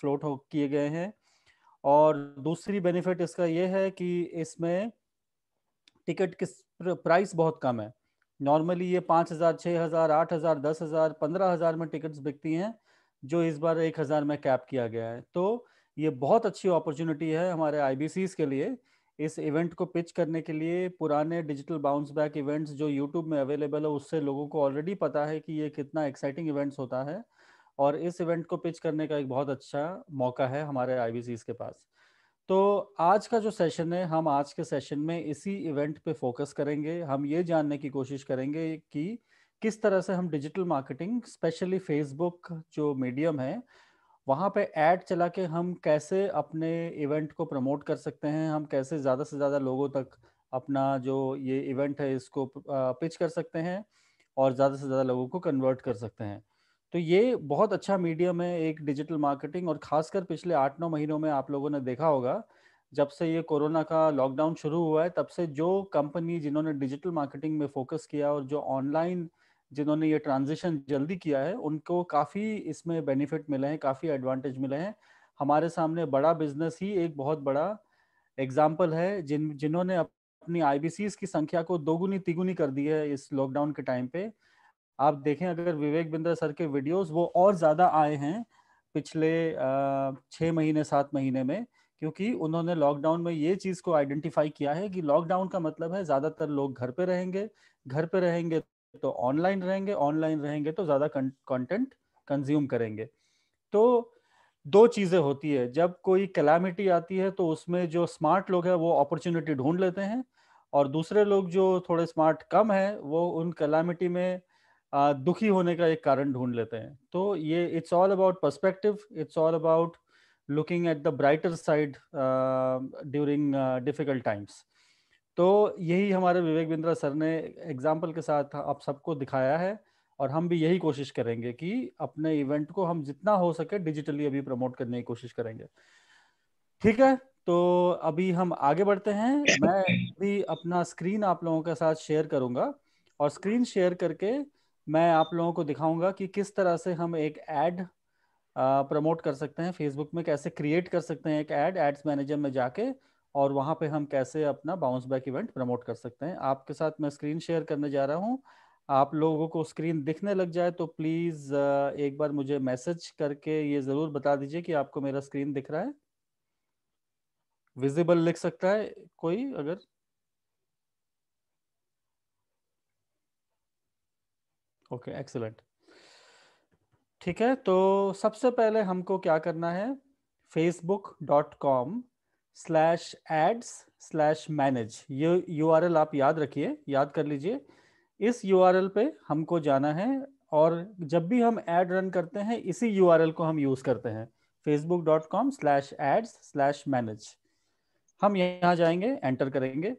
Float हो किए गए हैं और दूसरी बेनिफिट इसका यह है कि इसमें टिकट की प्राइस बहुत कम है नॉर्मली ये पाँच हज़ार छः हज़ार आठ हज़ार दस हज़ार पंद्रह हज़ार में टिकट्स बिकती हैं जो इस बार एक हज़ार में कैप किया गया है तो ये बहुत अच्छी अपॉर्चुनिटी है हमारे आई के लिए इस इवेंट को पिच करने के लिए पुराने डिजिटल बाउंस बैक इवेंट्स जो यूट्यूब में अवेलेबल है उससे लोगों को ऑलरेडी पता है कि ये कितना एक्साइटिंग इवेंट्स होता है और इस इवेंट को पिच करने का एक बहुत अच्छा मौका है हमारे आई के पास तो आज का जो सेशन है हम आज के सेशन में इसी इवेंट पे फोकस करेंगे हम ये जानने की कोशिश करेंगे कि किस तरह से हम डिजिटल मार्केटिंग स्पेशली फेसबुक जो मीडियम है वहाँ पे ऐड चला के हम कैसे अपने इवेंट को प्रमोट कर सकते हैं हम कैसे ज़्यादा से ज़्यादा लोगों तक अपना जो ये इवेंट है इसको पिच कर सकते हैं और ज़्यादा से ज़्यादा लोगों को कन्वर्ट कर सकते हैं तो ये बहुत अच्छा मीडियम है एक डिजिटल मार्केटिंग और खासकर पिछले आठ नौ महीनों में आप लोगों ने देखा होगा जब से ये कोरोना का लॉकडाउन शुरू हुआ है तब से जो कंपनी जिन्होंने डिजिटल मार्केटिंग में फोकस किया और जो ऑनलाइन जिन्होंने ये ट्रांजिशन जल्दी किया है उनको काफ़ी इसमें बेनिफिट मिले हैं काफ़ी एडवांटेज मिले हैं हमारे सामने बड़ा बिजनेस ही एक बहुत बड़ा एग्जाम्पल है जिन जिन्होंने अपनी आई की संख्या को दोगुनी तिगुनी कर दी है इस लॉकडाउन के टाइम पे आप देखें अगर विवेक बिंद्रा सर के वीडियोस वो और ज्यादा आए हैं पिछले छह महीने सात महीने में क्योंकि उन्होंने लॉकडाउन में ये चीज को आइडेंटिफाई किया है कि लॉकडाउन का मतलब है ज्यादातर लोग घर पे रहेंगे घर पे रहेंगे तो ऑनलाइन रहेंगे ऑनलाइन रहेंगे तो ज्यादा कंटेंट कंज्यूम करेंगे तो दो चीजें होती है जब कोई कैलामिटी आती है तो उसमें जो स्मार्ट लोग हैं वो अपॉर्चुनिटी ढूंढ लेते हैं और दूसरे लोग जो थोड़े स्मार्ट कम है वो उन कैलामिटी में दुखी होने का एक कारण ढूंढ लेते हैं तो ये it's all about perspective it's all about looking at the brighter side during difficult times तो यही हमारे विवेक बिंद्रा सर ने एग्जाम्पल के साथ आप सबको दिखाया है और हम भी यही कोशिश करेंगे कि अपने इवेंट को हम जितना हो सके डिजिटली अभी प्रमोट करने की कोशिश करेंगे ठीक है तो अभी हम आगे बढ़ते हैं मैं भी अपना स्क्रीन आप लोगों के साथ शेयर करूंगा और स्क्रीन शेयर करके मैं आप लोगों को दिखाऊंगा कि किस तरह से हम एक ऐड प्रमोट कर सकते हैं फेसबुक में कैसे क्रिएट कर सकते हैं एक एड एड्स मैनेजर में जाके और वहां पे हम कैसे अपना बाउंस बैक इवेंट प्रमोट कर सकते हैं आपके साथ मैं स्क्रीन शेयर करने जा रहा हूँ आप लोगों को स्क्रीन दिखने लग जाए तो प्लीज़ एक बार मुझे मैसेज करके ये ज़रूर बता दीजिए कि आपको मेरा स्क्रीन दिख रहा है विजिबल लिख सकता है कोई अगर ओके एक्सलेंट ठीक है तो सबसे पहले हमको क्या करना है Facebook dot com slash ads slash manage ये यू आर एल आप याद रखिए याद कर लीजिए इस यू आर एल पे हमको जाना है और जब भी हम एड रन करते हैं इसी यू आर एल को हम यूज़ करते हैं Facebook dot com slash ads slash manage हम यहाँ जाएंगे एंटर करेंगे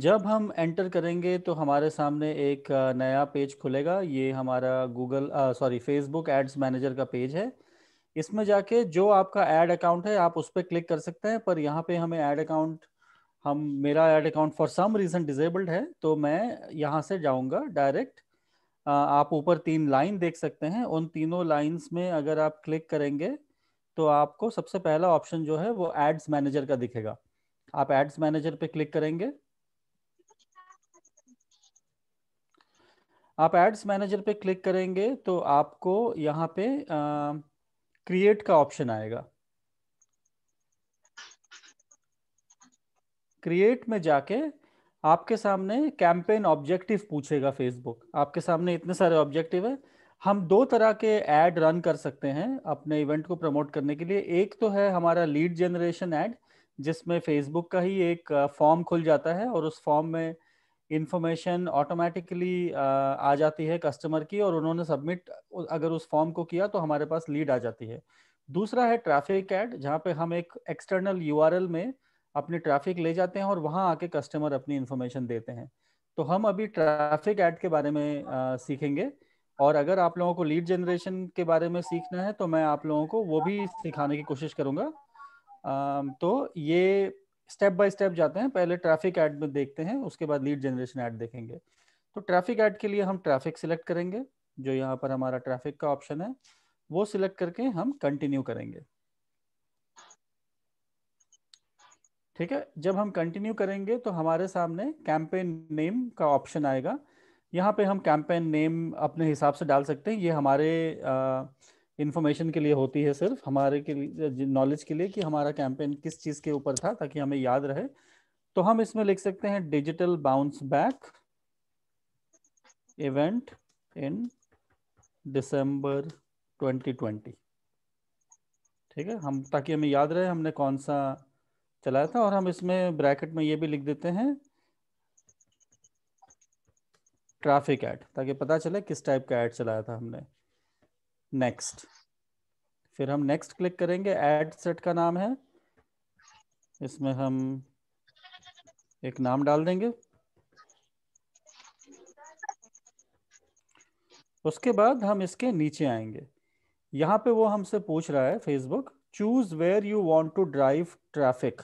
जब हम एंटर करेंगे तो हमारे सामने एक नया पेज खुलेगा ये हमारा Google sorry Facebook ads manager का पेज है इसमें जाके जो आपका एड अकाउंट है आप उस पर क्लिक कर सकते हैं पर यहाँ पे हमें एड अकाउंट हम मेरा ad account for some reason disabled है तो मैं यहाँ से जाऊँगा डायरेक्ट आप ऊपर तीन लाइन देख सकते हैं उन तीनों लाइन्स में अगर आप क्लिक करेंगे तो आपको सबसे पहला ऑप्शन जो है वो एड्स मैनेजर का दिखेगा आप एड्स मैनेजर पे क्लिक करेंगे आप एड्स मैनेजर पे क्लिक करेंगे तो आपको यहाँ पे क्रिएट का ऑप्शन आएगा क्रिएट में जाके आपके सामने कैंपेन ऑब्जेक्टिव पूछेगा फेसबुक आपके सामने इतने सारे ऑब्जेक्टिव है हम दो तरह के एड रन कर सकते हैं अपने इवेंट को प्रमोट करने के लिए एक तो है हमारा लीड जनरेशन एड जिसमें फेसबुक का ही एक फॉर्म खुल जाता है और उस फॉर्म में इंफॉर्मेशन ऑटोमेटिकली uh, आ जाती है कस्टमर की और उन्होंने सबमिट अगर उस फॉर्म को किया तो हमारे पास लीड आ जाती है दूसरा है ट्रैफिक एड जहाँ पे हम एक एक्सटर्नल यू में अपने ट्रैफिक ले जाते हैं और वहाँ आके कस्टमर अपनी इन्फॉर्मेशन देते हैं तो हम अभी ट्रैफिक एड के बारे में आ, सीखेंगे और अगर आप लोगों को लीड जनरेशन के बारे में सीखना है तो मैं आप लोगों को वो भी सिखाने की कोशिश करूँगा तो ये स्टेप बाय स्टेप जाते हैं पहले ट्रैफिक एड में देखते हैं उसके बाद लीड जनरेशन एड देखेंगे तो ट्रैफिक एड के लिए हम ट्रैफिक सिलेक्ट करेंगे जो यहाँ पर हमारा ट्रैफिक का ऑप्शन है वो सिलेक्ट करके हम कंटिन्यू करेंगे ठीक है जब हम कंटिन्यू करेंगे तो हमारे सामने कैंपेन नेम का ऑप्शन आएगा यहाँ पे हम कैंपेन नेम अपने हिसाब से डाल सकते हैं ये हमारे आ, इन्फॉर्मेशन के लिए होती है सिर्फ हमारे के लिए नॉलेज के लिए कि हमारा कैंपेन किस चीज़ के ऊपर था ताकि हमें याद रहे तो हम इसमें लिख सकते हैं digital bounce back event in December 2020 ठीक है हम ताकि हमें याद रहे हमने कौन सा चलाया था और हम इसमें ब्रैकेट में ये भी लिख देते हैं ट्रैफिक एड ताकि पता चले किस टाइप का ऐड चलाया था हमने नेक्स्ट फिर हम नेक्स्ट क्लिक करेंगे एड सेट का नाम है इसमें हम एक नाम डाल देंगे उसके बाद हम इसके नीचे आएंगे यहाँ पे वो हमसे पूछ रहा है Facebook choose where you want to drive traffic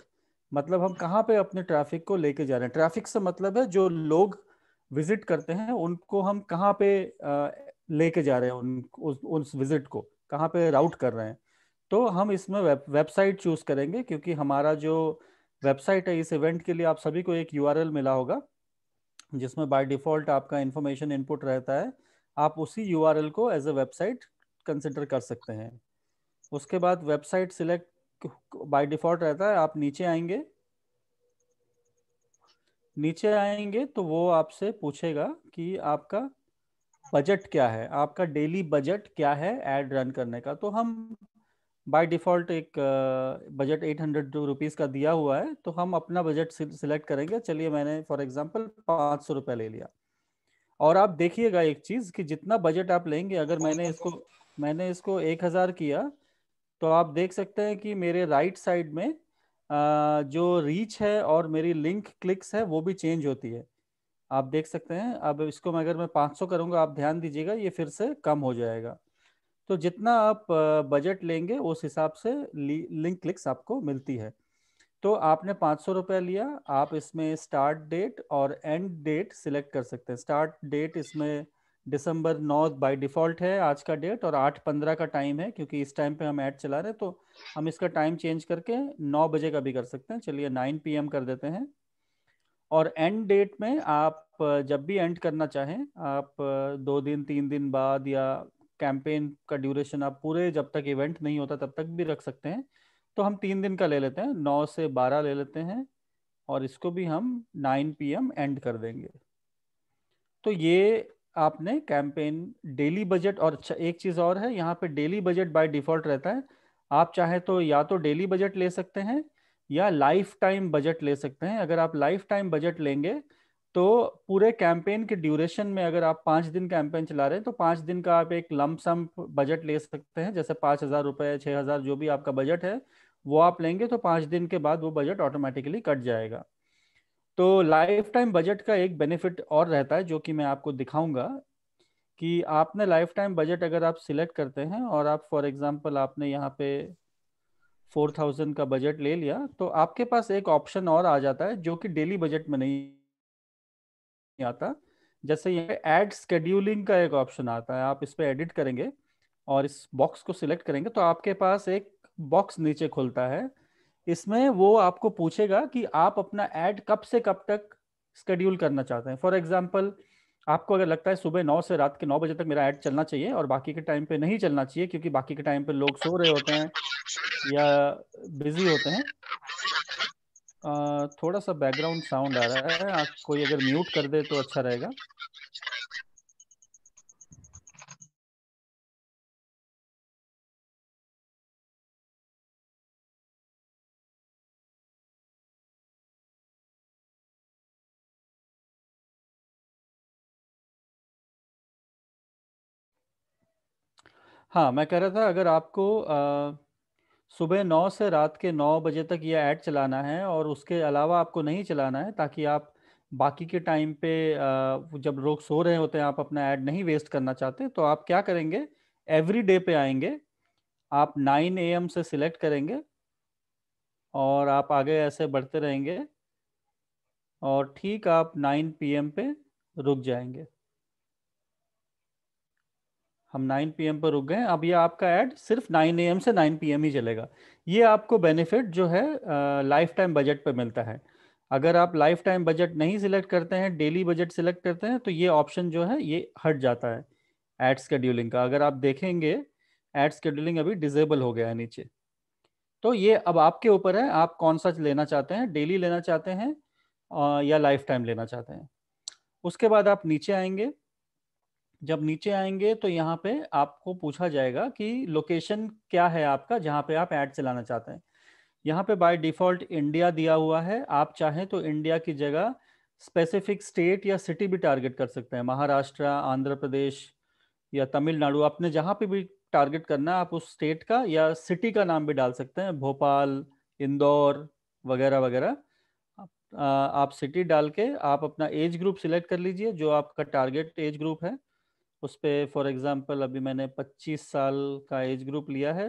मतलब हम कहाँ पे अपने ट्रैफिक को लेके जा रहे हैं ट्रैफिक से मतलब है जो लोग विजिट करते हैं उनको हम कहाँ पे लेके जा रहे हैं उन उस, उस विजिट को कहाँ पे राउट कर रहे हैं तो हम इसमें वेब, वेबसाइट चूज करेंगे क्योंकि हमारा जो वेबसाइट है इस इवेंट के लिए आप सभी को एक यू मिला होगा जिसमें बाय डिफॉल्ट आपका इंफॉर्मेशन इनपुट रहता है आप उसी यू को एज ए वेबसाइट कंसिडर कर सकते हैं उसके बाद वेबसाइट सिलेक्ट बाय डिफॉल्ट रहता है आप नीचे आएंगे नीचे आएंगे तो वो आपसे पूछेगा कि आपका बजट क्या है आपका डेली बजट क्या है एड रन करने का तो हम बाय डिफॉल्ट एक बजट एट हंड्रेड रुपीज़ का दिया हुआ है तो हम अपना बजट सिलेक्ट करेंगे चलिए मैंने फॉर एग्जांपल पाँच सौ रुपया ले लिया और आप देखिएगा एक चीज़ कि जितना बजट आप लेंगे अगर मैंने इसको मैंने इसको एक हज़ार किया तो आप देख सकते हैं कि मेरे राइट साइड में जो रीच है और मेरी लिंक क्लिक्स है वो भी चेंज होती है आप देख सकते हैं अब इसको मैं अगर मैं 500 करूंगा आप ध्यान दीजिएगा ये फिर से कम हो जाएगा तो जितना आप बजट लेंगे उस हिसाब से लिंक क्लिक्स आपको मिलती है तो आपने पाँच सौ रुपया लिया आप इसमें स्टार्ट डेट और एंड डेट सिलेक्ट कर सकते हैं स्टार्ट डेट इसमें दिसंबर नौ बाय डिफ़ॉल्ट है आज का डेट और आठ पंद्रह का टाइम है क्योंकि इस टाइम पे हम ऐड चला रहे हैं तो हम इसका टाइम चेंज करके नौ बजे का भी कर सकते हैं चलिए नाइन पीएम कर देते हैं और एंड डेट में आप आप जब भी एंड करना चाहें आप दो दिन तीन दिन बाद या कैंपेन का ड्यूरेशन आप पूरे जब तक इवेंट नहीं होता तब तक भी रख सकते हैं तो हम तीन दिन का ले लेते हैं नौ से बारह ले लेते हैं और इसको भी हम नाइन पी एंड कर देंगे तो ये आपने कैंपेन डेली बजट और अच्छा, एक चीज़ और है यहाँ पे डेली बजट बाय डिफ़ॉल्ट रहता है आप चाहे तो या तो डेली बजट ले सकते हैं या लाइफ टाइम बजट ले सकते हैं अगर आप लाइफ टाइम बजट लेंगे तो पूरे कैंपेन के ड्यूरेशन में अगर आप पाँच दिन कैंपेन चला रहे हैं तो पाँच दिन का आप एक लमसम बजट ले सकते हैं जैसे पाँच हज़ार रुपये छः हज़ार जो भी आपका बजट है वो आप लेंगे तो पाँच दिन के बाद वो बजट ऑटोमेटिकली कट जाएगा तो लाइफ टाइम बजट का एक बेनिफिट और रहता है जो कि मैं आपको दिखाऊंगा कि आपने लाइफ टाइम बजट अगर आप सिलेक्ट करते हैं और आप फॉर एग्जांपल आपने यहाँ पे फोर थाउजेंड का बजट ले लिया तो आपके पास एक ऑप्शन और आ जाता है जो कि डेली बजट में नहीं नहीं आता जैसे यहाँ पे ऐड स्केड्यूलिंग का एक ऑप्शन आता है आप इस पर एडिट करेंगे और इस बॉक्स को सिलेक्ट करेंगे तो आपके पास एक बॉक्स नीचे खुलता है इसमें वो आपको पूछेगा कि आप अपना एड कब से कब तक स्केड्यूल करना चाहते हैं फॉर एग्जाम्पल आपको अगर लगता है सुबह नौ से रात के नौ बजे तक मेरा ऐड चलना चाहिए और बाकी के टाइम पे नहीं चलना चाहिए क्योंकि बाकी के टाइम पे लोग सो रहे होते हैं या बिजी होते हैं थोड़ा सा बैकग्राउंड साउंड आ रहा है आप कोई अगर म्यूट कर दे तो अच्छा रहेगा हाँ मैं कह रहा था अगर आपको आ, सुबह नौ से रात के नौ बजे तक ये ऐड चलाना है और उसके अलावा आपको नहीं चलाना है ताकि आप बाकी के टाइम पे जब लोग सो रहे होते हैं आप अपना ऐड नहीं वेस्ट करना चाहते तो आप क्या करेंगे एवरी डे पे आएंगे आप नाइन ए एम से सिलेक्ट करेंगे और आप आगे ऐसे बढ़ते रहेंगे और ठीक आप नाइन पी एम पे रुक जाएंगे हम 9 पीएम पर रुक गए अब ये आपका ऐड सिर्फ 9 एम से 9 पीएम ही चलेगा ये आपको बेनिफिट जो है लाइफ टाइम बजट पर मिलता है अगर आप लाइफ टाइम बजट नहीं सिलेक्ट करते हैं डेली बजट सिलेक्ट करते हैं तो ये ऑप्शन जो है ये हट जाता है एड स्केड्यूलिंग का अगर आप देखेंगे एड स्केड्यूलिंग अभी डिजेबल हो गया है नीचे तो ये अब आपके ऊपर है आप कौन सा लेना चाहते हैं डेली लेना चाहते हैं या लाइफ टाइम लेना चाहते हैं उसके बाद आप नीचे आएंगे जब नीचे आएंगे तो यहाँ पे आपको पूछा जाएगा कि लोकेशन क्या है आपका जहाँ पे आप ऐड चलाना चाहते हैं यहाँ पे बाय डिफॉल्ट इंडिया दिया हुआ है आप चाहें तो इंडिया की जगह स्पेसिफिक स्टेट या सिटी भी टारगेट कर सकते हैं महाराष्ट्र आंध्र प्रदेश या तमिलनाडु आपने जहाँ पे भी टारगेट करना है आप उस स्टेट का या सिटी का नाम भी डाल सकते हैं भोपाल इंदौर वगैरह वगैरह आप सिटी डाल के आप अपना एज ग्रुप सिलेक्ट कर लीजिए जो आपका टारगेट एज ग्रुप है उस पर फॉर एग्जाम्पल अभी मैंने 25 साल का एज ग्रुप लिया है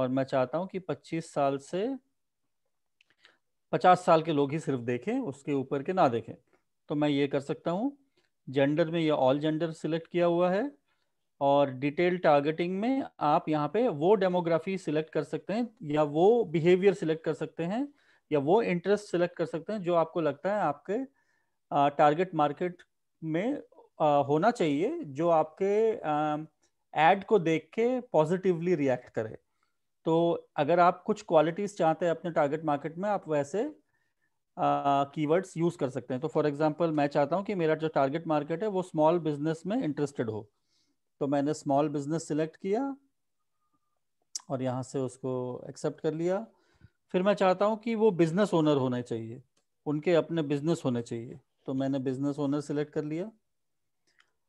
और मैं चाहता हूँ कि 25 साल से 50 साल के लोग ही सिर्फ देखें उसके ऊपर के ना देखें तो मैं ये कर सकता हूँ जेंडर में ये ऑल जेंडर सिलेक्ट किया हुआ है और डिटेल टारगेटिंग में आप यहाँ पे वो डेमोग्राफी सिलेक्ट कर सकते हैं या वो बिहेवियर सिलेक्ट कर सकते हैं या वो इंटरेस्ट सिलेक्ट कर सकते हैं जो आपको लगता है आपके टारगेट मार्केट में होना चाहिए जो आपके एड को देख के पॉजिटिवली रिएक्ट करे तो अगर आप कुछ क्वालिटीज चाहते हैं अपने टारगेट मार्केट में आप वैसे कीवर्ड्स यूज कर सकते हैं तो फॉर एग्जांपल मैं चाहता हूं कि मेरा जो टारगेट मार्केट है वो स्मॉल बिजनेस में इंटरेस्टेड हो तो मैंने स्मॉल बिजनेस सिलेक्ट किया और यहाँ से उसको एक्सेप्ट कर लिया फिर मैं चाहता हूँ कि वो बिजनेस ओनर होने चाहिए उनके अपने बिजनेस होने चाहिए तो मैंने बिजनेस ओनर सिलेक्ट कर लिया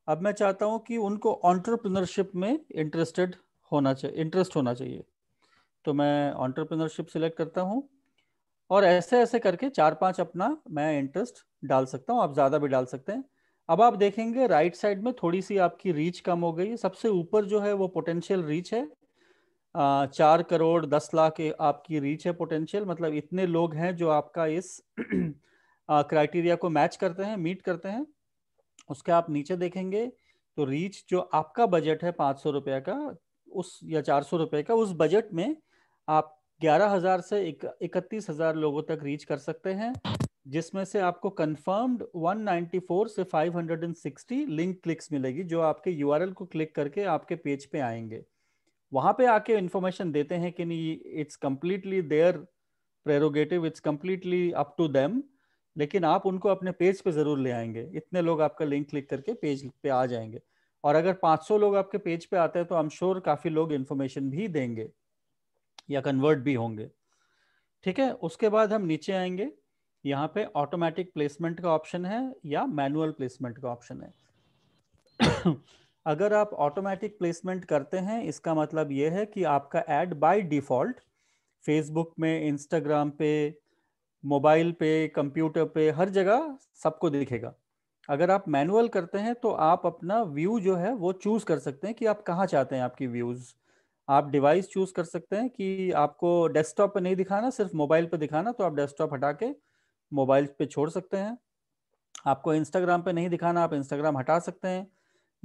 अब मैं चाहता हूँ कि उनको ऑन्टरप्रिनरशिप में इंटरेस्टेड होना चाहिए इंटरेस्ट होना चाहिए तो मैं ऑन्टरप्रिनरशिप सिलेक्ट करता हूँ और ऐसे ऐसे करके चार पांच अपना मैं इंटरेस्ट डाल सकता हूँ आप ज़्यादा भी डाल सकते हैं अब आप देखेंगे राइट साइड में थोड़ी सी आपकी रीच कम हो गई है सबसे ऊपर जो है वो पोटेंशियल रीच है चार करोड़ दस लाख आपकी रीच है पोटेंशियल मतलब इतने लोग हैं जो आपका इस क्राइटेरिया को मैच करते हैं मीट करते हैं उसके आप नीचे देखेंगे तो रीच जो आपका बजट है पाँच सौ रुपये का उस या चार सौ रुपये का उस बजट में आप ग्यारह हजार से इकतीस हजार लोगों तक रीच कर सकते हैं जिसमें से आपको कन्फर्म्ड 194 से 560 लिंक क्लिक्स मिलेगी जो आपके यू को क्लिक करके आपके पेज पे आएंगे वहां पे आके इन्फॉर्मेशन देते हैं कि नहीं it's completely their prerogative it's completely up to them लेकिन आप उनको अपने पेज पे जरूर ले आएंगे इतने लोग आपका लिंक क्लिक करके पेज पे आ जाएंगे और अगर 500 लोग आपके पेज पे आते हैं तो आई एम श्योर काफी लोग इन्फॉर्मेशन भी देंगे या कन्वर्ट भी होंगे ठीक है उसके बाद हम नीचे आएंगे यहाँ पे ऑटोमेटिक प्लेसमेंट का ऑप्शन है या मैनुअल प्लेसमेंट का ऑप्शन है अगर आप ऑटोमेटिक प्लेसमेंट करते हैं इसका मतलब ये है कि आपका एड बाय डिफॉल्ट फेसबुक में इंस्टाग्राम पे मोबाइल पे कंप्यूटर पे हर जगह सबको दिखेगा अगर आप मैनुअल करते हैं तो आप अपना व्यू जो है वो चूज कर सकते हैं कि आप कहाँ चाहते हैं आपकी व्यूज आप डिवाइस चूज कर सकते हैं कि आपको डेस्कटॉप पे नहीं दिखाना सिर्फ मोबाइल पे दिखाना तो आप डेस्कटॉप हटा के मोबाइल पे छोड़ सकते हैं आपको इंस्टाग्राम पे नहीं दिखाना आप इंस्टाग्राम हटा सकते हैं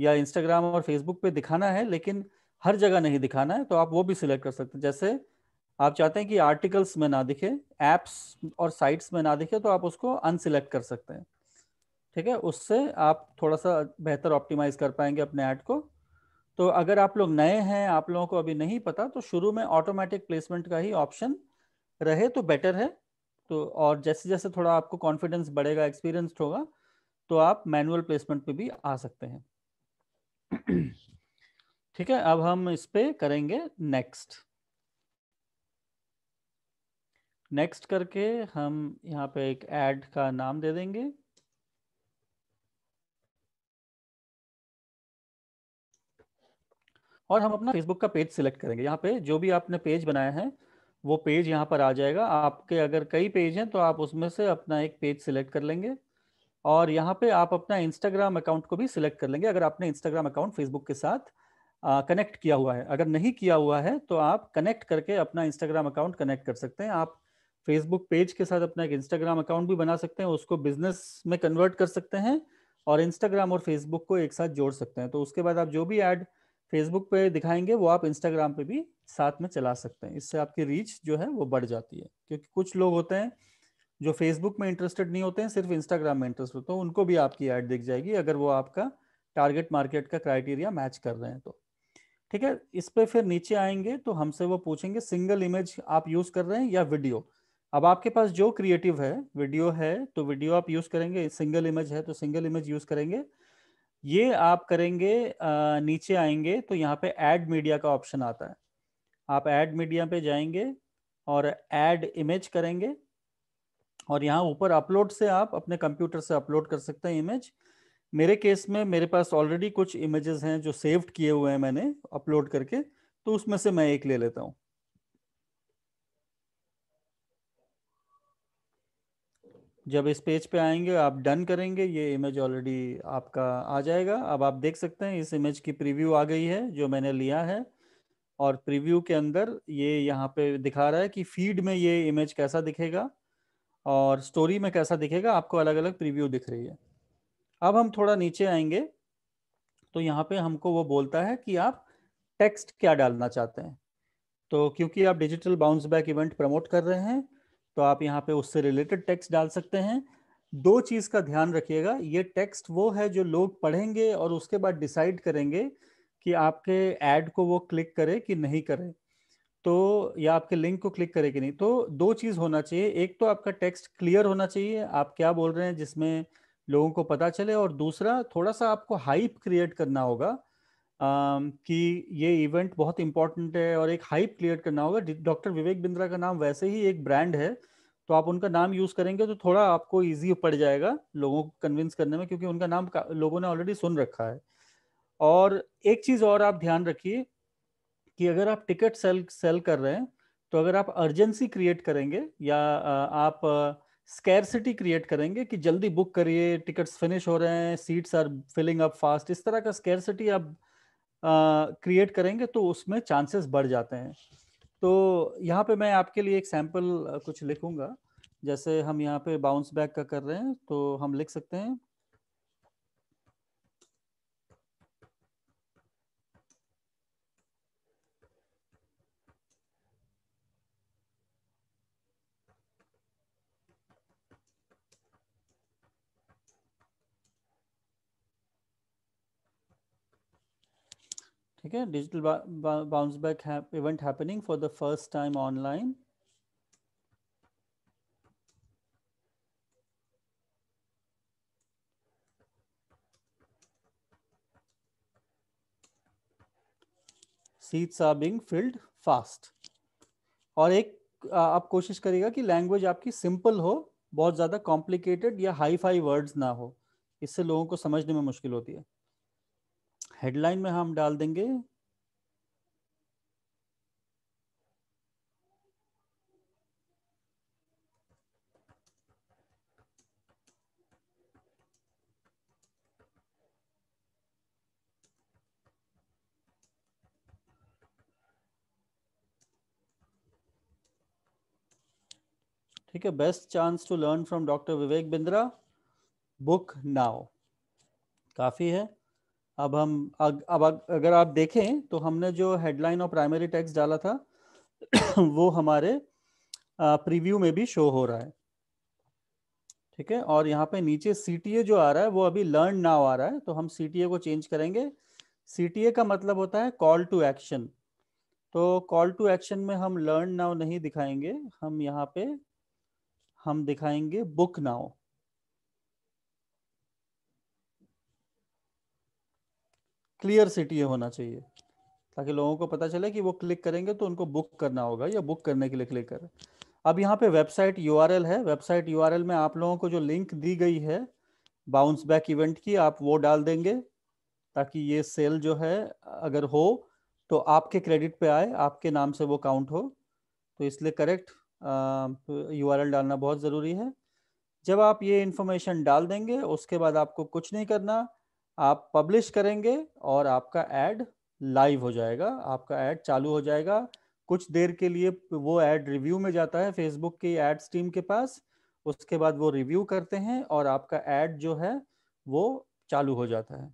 या इंस्टाग्राम और फेसबुक पे दिखाना है लेकिन हर जगह नहीं दिखाना है तो आप वो भी सिलेक्ट कर सकते हैं जैसे आप चाहते हैं कि आर्टिकल्स में ना दिखे एप्स और साइट्स में ना दिखे तो आप उसको अनसिलेक्ट कर सकते हैं ठीक है उससे आप थोड़ा सा बेहतर ऑप्टिमाइज कर पाएंगे अपने ऐड को तो अगर आप लोग नए हैं आप लोगों को अभी नहीं पता तो शुरू में ऑटोमेटिक प्लेसमेंट का ही ऑप्शन रहे तो बेटर है तो और जैसे जैसे थोड़ा आपको कॉन्फिडेंस बढ़ेगा एक्सपीरियंस होगा तो आप मैनुअल प्लेसमेंट पे भी आ सकते हैं ठीक है अब हम इस पर करेंगे नेक्स्ट नेक्स्ट करके हम यहाँ पे एक ऐड का नाम दे देंगे और हम अपना फेसबुक का पेज सिलेक्ट करेंगे यहाँ पे जो भी आपने पेज बनाया है वो पेज यहाँ पर आ जाएगा आपके अगर कई पेज हैं तो आप उसमें से अपना एक पेज सिलेक्ट कर लेंगे और यहाँ पे आप अपना इंस्टाग्राम अकाउंट को भी सिलेक्ट कर लेंगे अगर आपने इंस्टाग्राम अकाउंट फेसबुक के साथ कनेक्ट किया हुआ है अगर नहीं किया हुआ है तो आप कनेक्ट करके अपना इंस्टाग्राम अकाउंट कनेक्ट कर सकते हैं आप फेसबुक पेज के साथ अपना एक इंस्टाग्राम अकाउंट भी बना सकते हैं उसको बिजनेस में कन्वर्ट कर सकते हैं और इंस्टाग्राम और फेसबुक को एक साथ जोड़ सकते हैं तो उसके बाद आप जो भी ऐड फेसबुक पे दिखाएंगे वो आप इंस्टाग्राम पे भी साथ में चला सकते हैं इससे आपकी रीच जो है वो बढ़ जाती है क्योंकि कुछ लोग होते हैं जो फेसबुक में इंटरेस्टेड नहीं होते हैं सिर्फ इंस्टाग्राम में इंटरेस्ट होते हैं तो उनको भी आपकी ऐड दिख जाएगी अगर वो आपका टारगेट मार्केट का क्राइटेरिया मैच कर रहे हैं तो ठीक है इस पर फिर नीचे आएंगे तो हमसे वो पूछेंगे सिंगल इमेज आप यूज कर रहे हैं या वीडियो अब आपके पास जो क्रिएटिव है वीडियो है तो वीडियो आप यूज करेंगे सिंगल इमेज है तो सिंगल इमेज यूज करेंगे ये आप करेंगे नीचे आएंगे तो यहाँ पे ऐड मीडिया का ऑप्शन आता है आप ऐड मीडिया पे जाएंगे और ऐड इमेज करेंगे और यहाँ ऊपर अपलोड से आप अपने कंप्यूटर से अपलोड कर सकते हैं इमेज मेरे केस में मेरे पास ऑलरेडी कुछ इमेजेस हैं जो सेव्ड किए हुए हैं मैंने अपलोड करके तो उसमें से मैं एक ले लेता हूँ जब इस पेज पे आएंगे आप डन करेंगे ये इमेज ऑलरेडी आपका आ जाएगा अब आप देख सकते हैं इस इमेज की प्रीव्यू आ गई है जो मैंने लिया है और प्रीव्यू के अंदर ये यहाँ पे दिखा रहा है कि फीड में ये इमेज कैसा दिखेगा और स्टोरी में कैसा दिखेगा आपको अलग अलग प्रीव्यू दिख रही है अब हम थोड़ा नीचे आएंगे तो यहाँ पे हमको वो बोलता है कि आप टेक्स्ट क्या डालना चाहते हैं तो क्योंकि आप digital bounce back event promote कर रहे हैं तो आप यहाँ पे उससे रिलेटेड टेक्स्ट डाल सकते हैं दो चीज का ध्यान रखिएगा ये टेक्स्ट वो है जो लोग पढ़ेंगे और उसके बाद डिसाइड करेंगे कि आपके एड को वो क्लिक करे कि नहीं करे तो या आपके लिंक को क्लिक करे कि नहीं तो दो चीज होना चाहिए एक तो आपका टेक्स्ट क्लियर होना चाहिए आप क्या बोल रहे हैं जिसमें लोगों को पता चले और दूसरा थोड़ा सा आपको हाइप क्रिएट करना होगा कि ये इवेंट बहुत इंपॉर्टेंट है और एक हाइप क्रिएट करना होगा डॉक्टर विवेक बिंद्रा का नाम वैसे ही एक ब्रांड है तो आप उनका नाम यूज करेंगे तो थोड़ा आपको ईजी पड़ जाएगा लोगों को कन्विंस करने में क्योंकि उनका नाम लोगों ने ऑलरेडी सुन रखा है और एक चीज और आप ध्यान रखिए कि अगर आप टिकट सेल सेल कर रहे हैं तो अगर आप अर्जेंसी क्रिएट करेंगे या आप स्कैरसिटी क्रिएट करेंगे कि जल्दी बुक करिए टिकट्स फिनिश हो रहे हैं seats are filling up fast इस तरह का स्कैरसिटी आप क्रिएट करेंगे तो उसमें चांसेस बढ़ जाते हैं तो यहाँ पे मैं आपके लिए एक सैम्पल कुछ लिखूंगा जैसे हम यहाँ पे बाउंस बैक का कर रहे हैं तो हम लिख सकते हैं ठीक है digital bounce back event happening for the first time online seats are being filled fast और एक आप कोशिश करिएगा कि लैंग्वेज आपकी सिंपल हो बहुत ज़्यादा कॉम्प्लिकेटेड या हाई फाई वर्ड्स ना हो इससे लोगों को समझने में मुश्किल होती है हेडलाइन में हम डाल देंगे ठीक है best chance to learn from doctor Vivek Bindra book now काफ़ी है अब हम अग, अब अगर आप देखें तो हमने जो हेडलाइन और प्राइमरी टेक्स्ट डाला था वो हमारे प्रीव्यू में भी शो हो रहा है ठीक है और यहाँ पे नीचे सी जो आ रहा है वो अभी लर्न नाउ आ रहा है तो हम सी को चेंज करेंगे सी का मतलब होता है कॉल टू एक्शन तो कॉल टू एक्शन में हम लर्न नाउ नहीं दिखाएंगे हम यहाँ पे हम दिखाएंगे बुक नाउ क्लियर सिटी होना चाहिए ताकि लोगों को पता चले कि वो क्लिक करेंगे तो उनको बुक करना होगा या बुक करने के लिए क्लिक करें अब यहाँ पे वेबसाइट यू है वेबसाइट यू में आप लोगों को जो लिंक दी गई है बाउंस बैक इवेंट की आप वो डाल देंगे ताकि ये सेल जो है अगर हो तो आपके क्रेडिट पे आए आपके नाम से वो काउंट हो तो इसलिए करेक्ट यू डालना बहुत ज़रूरी है जब आप ये इन्फॉर्मेशन डाल देंगे उसके बाद आपको कुछ नहीं करना आप पब्लिश करेंगे और आपका एड लाइव हो जाएगा आपका एड चालू हो जाएगा कुछ देर के लिए वो एड रिव्यू में जाता है फेसबुक की एड्स टीम के पास उसके बाद वो रिव्यू करते हैं और आपका एड जो है वो चालू हो जाता है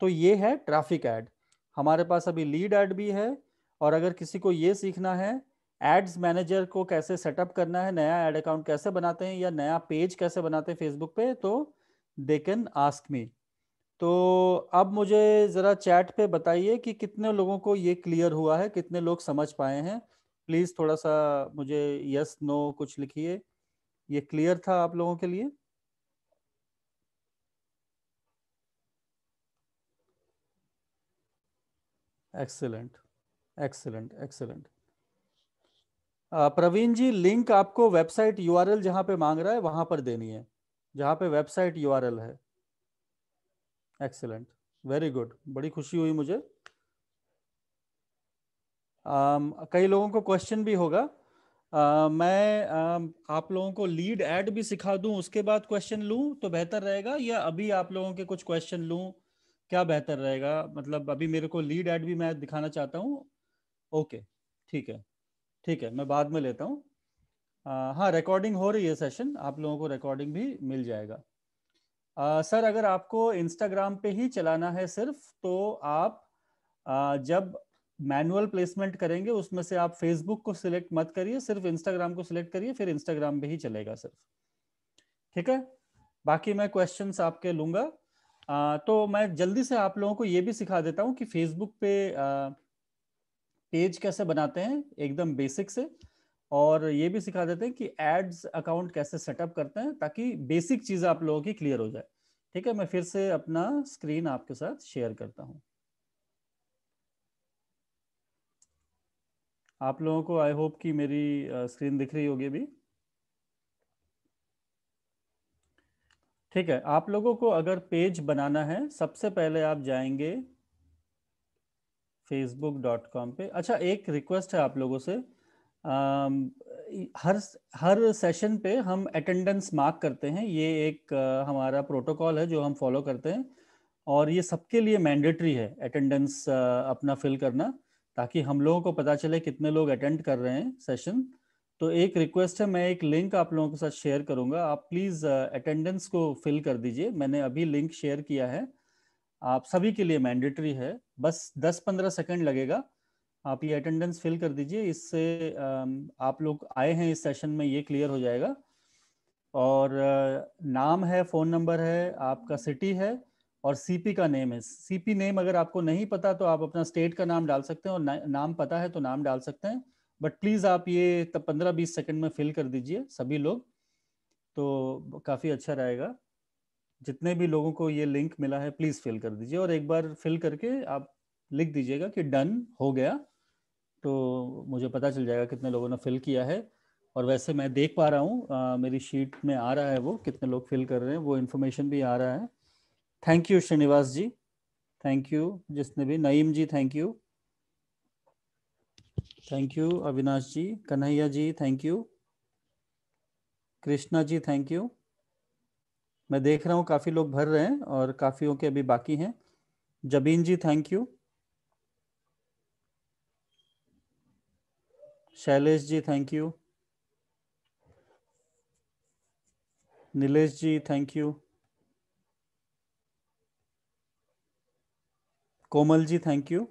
तो ये है ट्रैफिक एड हमारे पास अभी लीड एड भी है और अगर किसी को ये सीखना है एड्स मैनेजर को कैसे सेटअप करना है नया एड अकाउंट कैसे बनाते हैं या नया पेज कैसे बनाते हैं फेसबुक पे तो दे कैन आस्क मी तो अब मुझे ज़रा चैट पे बताइए कि कितने लोगों को ये क्लियर हुआ है कितने लोग समझ पाए हैं प्लीज़ थोड़ा सा मुझे यस नो कुछ लिखिए ये क्लियर था आप लोगों के लिए excellent excellent excellent Praveen ji link आपको वेबसाइट यूआरएल जहां पे मांग रहा है वहां पर देनी है जहां पे वेबसाइट यूआरएल है एक्सेलेंट वेरी गुड बड़ी खुशी हुई मुझे um, कई लोगों को क्वेश्चन भी होगा uh, मैं uh, आप लोगों को लीड एड भी सिखा दूं उसके बाद क्वेश्चन लूं तो बेहतर रहेगा या अभी आप लोगों के कुछ क्वेश्चन लूं क्या बेहतर रहेगा मतलब अभी मेरे को लीड एड भी मैं दिखाना चाहता हूँ ओके ठीक है ठीक है मैं बाद में लेता हूँ uh, हाँ रिकॉर्डिंग हो रही है सेशन आप लोगों को रिकॉर्डिंग भी मिल जाएगा सर अगर आपको इंस्टाग्राम पे ही चलाना है सिर्फ तो आप जब मैनुअल प्लेसमेंट करेंगे उसमें से आप फेसबुक को सिलेक्ट मत करिए सिर्फ इंस्टाग्राम को सिलेक्ट करिए फिर इंस्टाग्राम पे ही चलेगा सिर्फ ठीक है बाकी मैं क्वेश्चन आपके लूंगा आ, तो मैं जल्दी से आप लोगों को ये भी सिखा देता हूँ कि फेसबुक पे आ, पेज कैसे बनाते हैं एकदम बेसिक से और ये भी सिखा देते हैं कि एड्स अकाउंट कैसे सेटअप करते हैं ताकि बेसिक चीज़ आप लोगों की क्लियर हो जाए ठीक है मैं फिर से अपना स्क्रीन आपके साथ शेयर करता हूँ आप लोगों को आई होप कि मेरी स्क्रीन दिख रही होगी अभी ठीक है आप लोगों को अगर पेज बनाना है सबसे पहले आप जाएंगे facebook.com पे अच्छा एक रिक्वेस्ट है आप लोगों से हर हर सेशन पे हम अटेंडेंस मार्क करते हैं ये एक हमारा प्रोटोकॉल है जो हम फॉलो करते हैं और ये सबके लिए मैंडेटरी है अटेंडेंस अपना फिल करना ताकि हम लोगों को पता चले कितने लोग अटेंड कर रहे हैं सेशन तो एक रिक्वेस्ट है मैं एक लिंक आप लोगों के साथ शेयर करूंगा आप प्लीज़ अटेंडेंस को फिल कर दीजिए मैंने अभी लिंक शेयर किया है आप सभी के लिए मैंडेटरी है बस 10-15 सेकंड लगेगा आप ये अटेंडेंस फिल कर दीजिए इससे आप लोग आए हैं इस सेशन में ये क्लियर हो जाएगा और नाम है फ़ोन नंबर है आपका सिटी है और सीपी का नेम है सीपी नेम अगर आपको नहीं पता तो आप अपना स्टेट का नाम डाल सकते हैं और ना, नाम पता है तो नाम डाल सकते हैं बट प्लीज़ आप ये तब पंद्रह बीस सेकेंड में फिल कर दीजिए सभी लोग तो काफ़ी अच्छा रहेगा जितने भी लोगों को ये लिंक मिला है प्लीज़ फिल कर दीजिए और एक बार फिल करके आप लिख दीजिएगा कि डन हो गया तो मुझे पता चल जाएगा कितने लोगों ने फिल किया है और वैसे मैं देख पा रहा हूँ मेरी शीट में आ रहा है वो कितने लोग फिल कर रहे हैं वो इन्फॉर्मेशन भी आ रहा है thank you Srinivas ji thank you जिसने भी Naeem ji thank you thank you Avinash ji Kanhaiya ji thank you Krishna ji thank you मैं देख रहा हूँ काफ़ी लोग भर रहे हैं और काफ़ियों के अभी बाकी हैं Jabeen ji thank you Shailesh ji thank you Nilesh ji thank you Komal ji thank you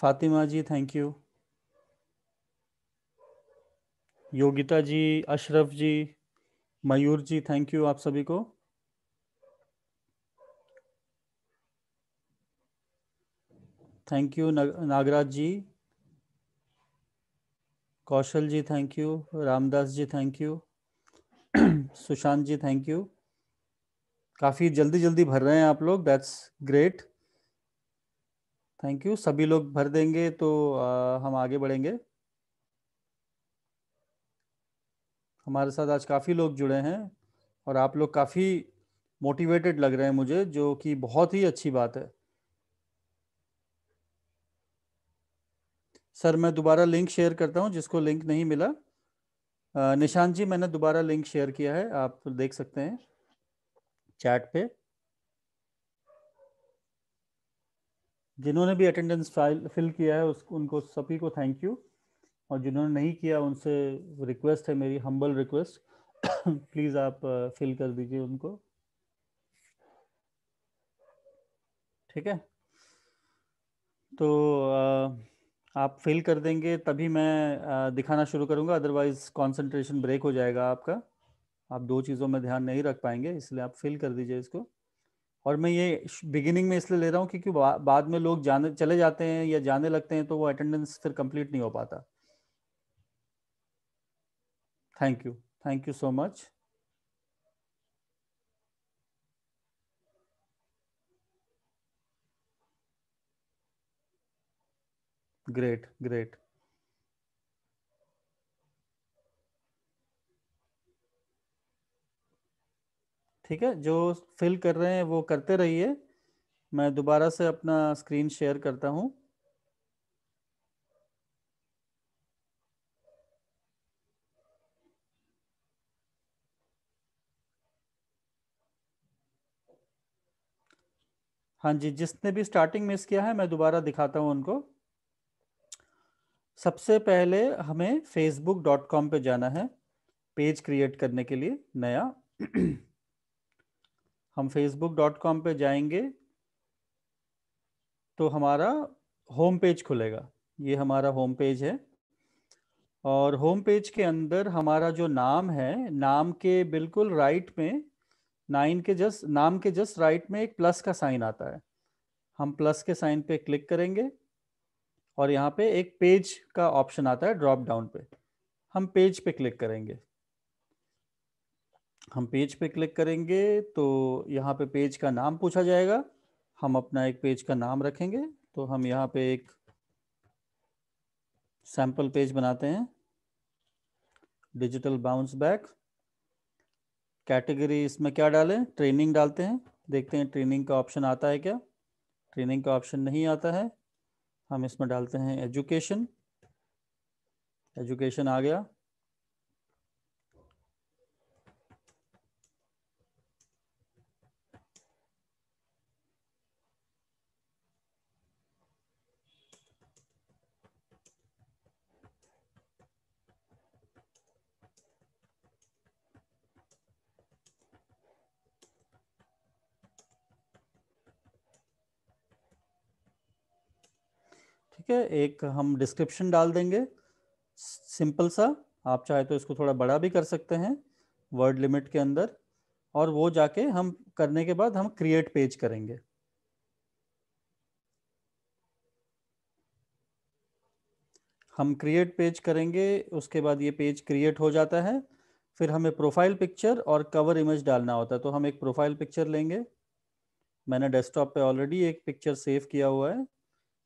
Fatima ji thank you Yogita ji Ashraf ji Mayur ji thank you आप सभी को thank you Nagaraj ji Kaushal ji thank you Ramdas ji thank you Sushant ji thank you काफ़ी जल्दी जल्दी भर रहे हैं आप लोग दैट्स ग्रेट थैंक यू सभी लोग भर देंगे तो आ, हम आगे बढ़ेंगे हमारे साथ आज काफ़ी लोग जुड़े हैं और आप लोग काफ़ी मोटिवेटेड लग रहे हैं मुझे जो कि बहुत ही अच्छी बात है सर मैं दोबारा लिंक शेयर करता हूँ जिसको लिंक नहीं मिला निशान जी मैंने दोबारा लिंक शेयर किया है आप तो देख सकते हैं चैट पे जिन्होंने भी अटेंडेंस फाइल फिल किया है उस उनको सभी को थैंक यू और जिन्होंने नहीं किया उनसे रिक्वेस्ट है मेरी हम्बल रिक्वेस्ट प्लीज़ आप फिल कर दीजिए उनको ठीक है तो आ, आप फिल कर देंगे तभी मैं दिखाना शुरू करूंगा अदरवाइज कंसंट्रेशन ब्रेक हो जाएगा आपका आप दो चीज़ों में ध्यान नहीं रख पाएंगे इसलिए आप फिल कर दीजिए इसको और मैं ये बिगिनिंग में इसलिए ले रहा हूँ क्योंकि बा, बाद में लोग जाने चले जाते हैं या जाने लगते हैं तो वो अटेंडेंस फिर कंप्लीट नहीं हो पाता thank you thank you so much great great ठीक है जो फिल कर रहे हैं वो करते रहिए मैं दोबारा से अपना स्क्रीन शेयर करता हूं हाँ जी जिसने भी स्टार्टिंग मिस किया है मैं दोबारा दिखाता हूं उनको सबसे पहले हमें फेसबुक डॉट कॉम पर जाना है पेज क्रिएट करने के लिए नया हम फेसबुक डॉट कॉम पर जाएंगे तो हमारा होम पेज खुलेगा ये हमारा होम पेज है और होम पेज के अंदर हमारा जो नाम है नाम के बिल्कुल राइट में नाइन के जस्ट नाम के जस्ट राइट में एक प्लस का साइन आता है हम प्लस के साइन पे क्लिक करेंगे और यहाँ पे एक पेज का ऑप्शन आता है ड्रॉप डाउन पे हम पेज पे क्लिक करेंगे हम पेज पे क्लिक करेंगे तो यहाँ पे पेज का नाम पूछा जाएगा हम अपना एक पेज का नाम रखेंगे तो हम यहाँ पे एक सैम्पल पेज बनाते हैं डिजिटल बाउंस बैक कैटेगरी इसमें क्या डालें ट्रेनिंग डालते हैं देखते हैं ट्रेनिंग का ऑप्शन आता है क्या ट्रेनिंग का ऑप्शन नहीं आता है हम इसमें डालते हैं एजुकेशन एजुकेशन आ गया ठीक है एक हम डिस्क्रिप्शन डाल देंगे सिंपल सा आप चाहे तो इसको थोड़ा बड़ा भी कर सकते हैं वर्ड लिमिट के अंदर और वो जाके हम करने के बाद हम क्रिएट पेज करेंगे हम क्रिएट पेज करेंगे उसके बाद ये पेज क्रिएट हो जाता है फिर हमें प्रोफाइल पिक्चर और कवर इमेज डालना होता है तो हम एक प्रोफाइल पिक्चर लेंगे मैंने डेस्कटॉप पे ऑलरेडी एक पिक्चर सेव किया हुआ है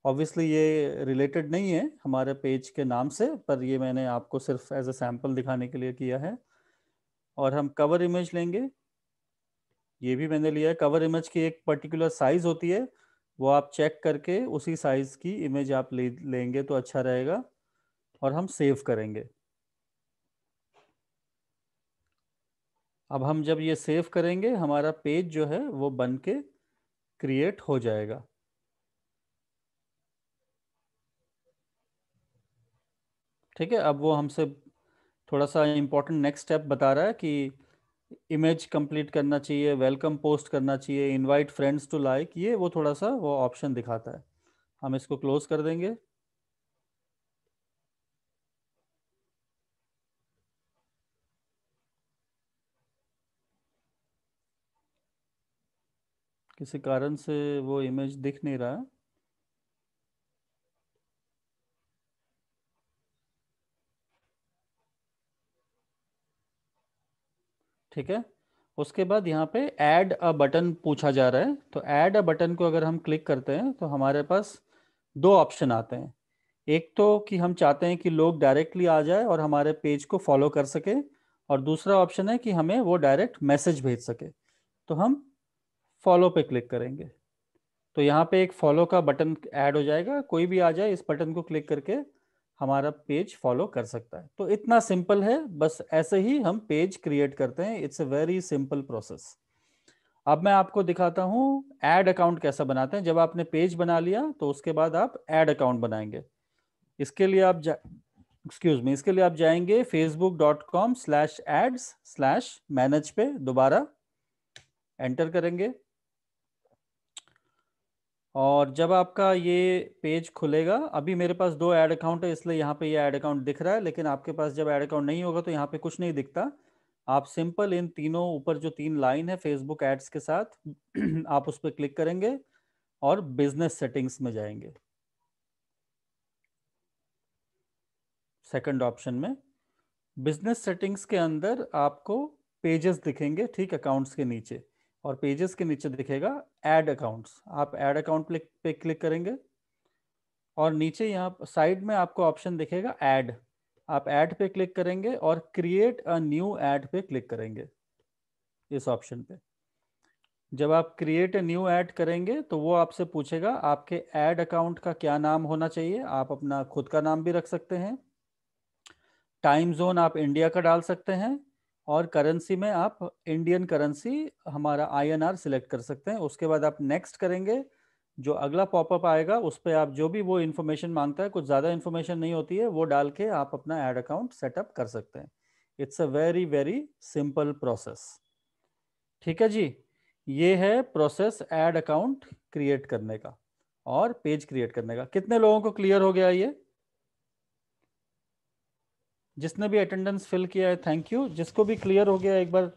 ऑब्वियसली ये रिलेटेड नहीं है हमारे पेज के नाम से पर ये मैंने आपको सिर्फ एज अ सैम्पल दिखाने के लिए किया है और हम कवर इमेज लेंगे ये भी मैंने लिया है कवर इमेज की एक पर्टिकुलर साइज होती है वो आप चेक करके उसी साइज की इमेज आप ले लेंगे तो अच्छा रहेगा और हम सेव करेंगे अब हम जब ये सेव करेंगे हमारा पेज जो है वो बन के क्रिएट हो जाएगा ठीक है अब वो हमसे थोड़ा सा इम्पोर्टेंट नेक्स्ट स्टेप बता रहा है कि इमेज कंप्लीट करना चाहिए वेलकम पोस्ट करना चाहिए इनवाइट फ्रेंड्स टू लाइक ये वो थोड़ा सा वो ऑप्शन दिखाता है हम इसको क्लोज कर देंगे किसी कारण से वो इमेज दिख नहीं रहा ठीक है उसके बाद यहाँ पे ऐड अ बटन पूछा जा रहा है तो ऐड अ बटन को अगर हम क्लिक करते हैं तो हमारे पास दो ऑप्शन आते हैं एक तो कि हम चाहते हैं कि लोग डायरेक्टली आ जाए और हमारे पेज को फॉलो कर सके और दूसरा ऑप्शन है कि हमें वो डायरेक्ट मैसेज भेज सके तो हम फॉलो पे क्लिक करेंगे तो यहाँ पे एक फॉलो का बटन ऐड हो जाएगा कोई भी आ जाए इस बटन को क्लिक करके हमारा पेज फॉलो कर सकता है तो इतना सिंपल है बस ऐसे ही हम पेज क्रिएट करते हैं it's a very simple process अब मैं आपको दिखाता हूं एड अकाउंट कैसा बनाते हैं जब आपने पेज बना लिया तो उसके बाद आप एड अकाउंट बनाएंगे इसके लिए आप एक्सक्यूज मी इसके लिए आप जाएंगे Facebook dot com slash ads slash manage पे दोबारा एंटर करेंगे और जब आपका ये पेज खुलेगा अभी मेरे पास दो ऐड अकाउंट है इसलिए यहाँ पे ये ऐड अकाउंट दिख रहा है लेकिन आपके पास जब ऐड अकाउंट नहीं होगा तो यहाँ पे कुछ नहीं दिखता आप सिंपल इन तीनों ऊपर जो तीन लाइन है फेसबुक एड्स के साथ आप उस पर क्लिक करेंगे और बिजनेस सेटिंग्स में जाएंगे सेकंड ऑप्शन में बिजनेस सेटिंग्स के अंदर आपको पेजेस दिखेंगे ठीक अकाउंट्स के नीचे और पेजेस के नीचे दिखेगा एड अकाउंट्स आप एड अकाउंट पे क्लिक करेंगे और नीचे यहाँ साइड में आपको ऑप्शन दिखेगा एड आप एड पे क्लिक करेंगे और क्रिएट अ न्यू एड पे क्लिक करेंगे इस ऑप्शन पे जब आप क्रिएट अ न्यू ऐड करेंगे तो वो आपसे पूछेगा आपके ऐड अकाउंट का क्या नाम होना चाहिए आप अपना खुद का नाम भी रख सकते हैं टाइम जोन आप इंडिया का डाल सकते हैं और करेंसी में आप इंडियन करेंसी हमारा आईएनआर सिलेक्ट कर सकते हैं उसके बाद आप नेक्स्ट करेंगे जो अगला पॉपअप आएगा उस पर आप जो भी वो इन्फॉर्मेशन मांगता है कुछ ज़्यादा इन्फॉर्मेशन नहीं होती है वो डाल के आप अपना एड अकाउंट सेटअप कर सकते हैं it's a very very simple process ठीक है जी ये है प्रोसेस एड अकाउंट क्रिएट करने का और पेज क्रिएट करने का कितने लोगों को क्लियर हो गया ये जिसने भी अटेंडेंस फिल किया है थैंक यू जिसको भी क्लियर हो गया एक बार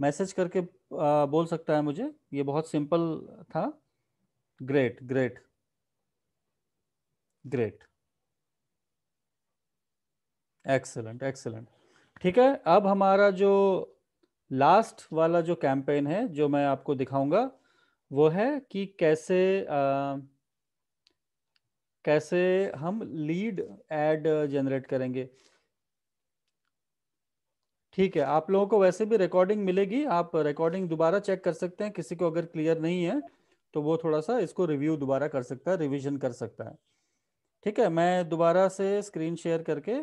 मैसेज करके आ, बोल सकता है मुझे ये बहुत सिंपल था great great great excellent excellent ठीक है अब हमारा जो लास्ट वाला जो कैंपेन है जो मैं आपको दिखाऊंगा वो है कि कैसे आ, कैसे हम लीड एड जनरेट करेंगे ठीक है आप लोगों को वैसे भी रिकॉर्डिंग मिलेगी आप रिकॉर्डिंग दोबारा चेक कर सकते हैं किसी को अगर क्लियर नहीं है तो वो थोड़ा सा इसको रिव्यू दोबारा कर सकता है रिविजन कर सकता है ठीक है मैं दोबारा से स्क्रीन शेयर करके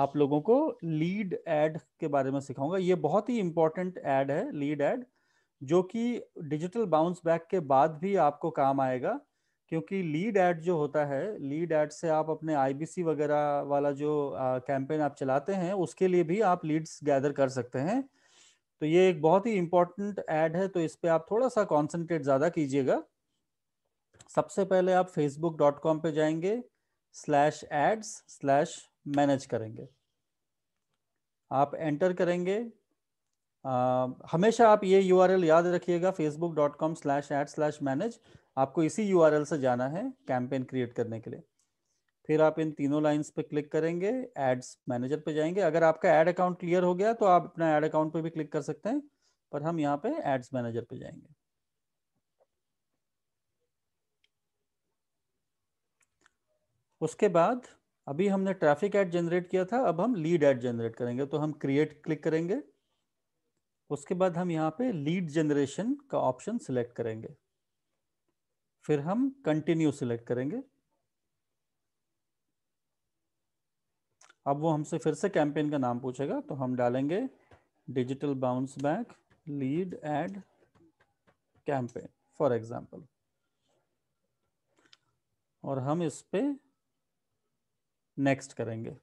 आप लोगों को लीड एड के बारे में सिखाऊंगा ये बहुत ही इंपॉर्टेंट एड है लीड एड जो कि डिजिटल बाउंस बैक के बाद भी आपको काम आएगा क्योंकि लीड एड जो होता है लीड एड से आप अपने आईबीसी वगैरह वाला जो कैंपेन आप चलाते हैं उसके लिए भी आप लीड्स गैदर कर सकते हैं तो ये एक बहुत ही इम्पोर्टेंट एड है तो इस पर आप थोड़ा सा कॉन्सेंट्रेट ज़्यादा कीजिएगा सबसे पहले आप फेसबुक डॉट कॉम पर जाएंगे स्लैश एड्स स्लैश मैनेज करेंगे आप एंटर करेंगे आ, हमेशा आप ये यू याद रखिएगा Facebook dot com slash ad slash manage आपको इसी यू से जाना है कैंपेन क्रिएट करने के लिए फिर आप इन तीनों लाइंस पे क्लिक करेंगे एड्स मैनेजर पे जाएंगे अगर आपका एड अकाउंट क्लियर हो गया तो आप अपना एड अकाउंट पे भी क्लिक कर सकते हैं पर हम यहाँ पे एड्स मैनेजर पे जाएंगे उसके बाद अभी हमने ट्रैफिक एड जनरेट किया था अब हम लीड एड जनरेट करेंगे तो हम क्रिएट क्लिक करेंगे उसके बाद हम यहाँ पे लीड जनरेशन का ऑप्शन सिलेक्ट करेंगे फिर हम कंटिन्यू सिलेक्ट करेंगे अब वो हमसे फिर से कैंपेन का नाम पूछेगा तो हम डालेंगे digital bounce back lead ad campaign for example और हम इस पे नेक्स्ट करेंगे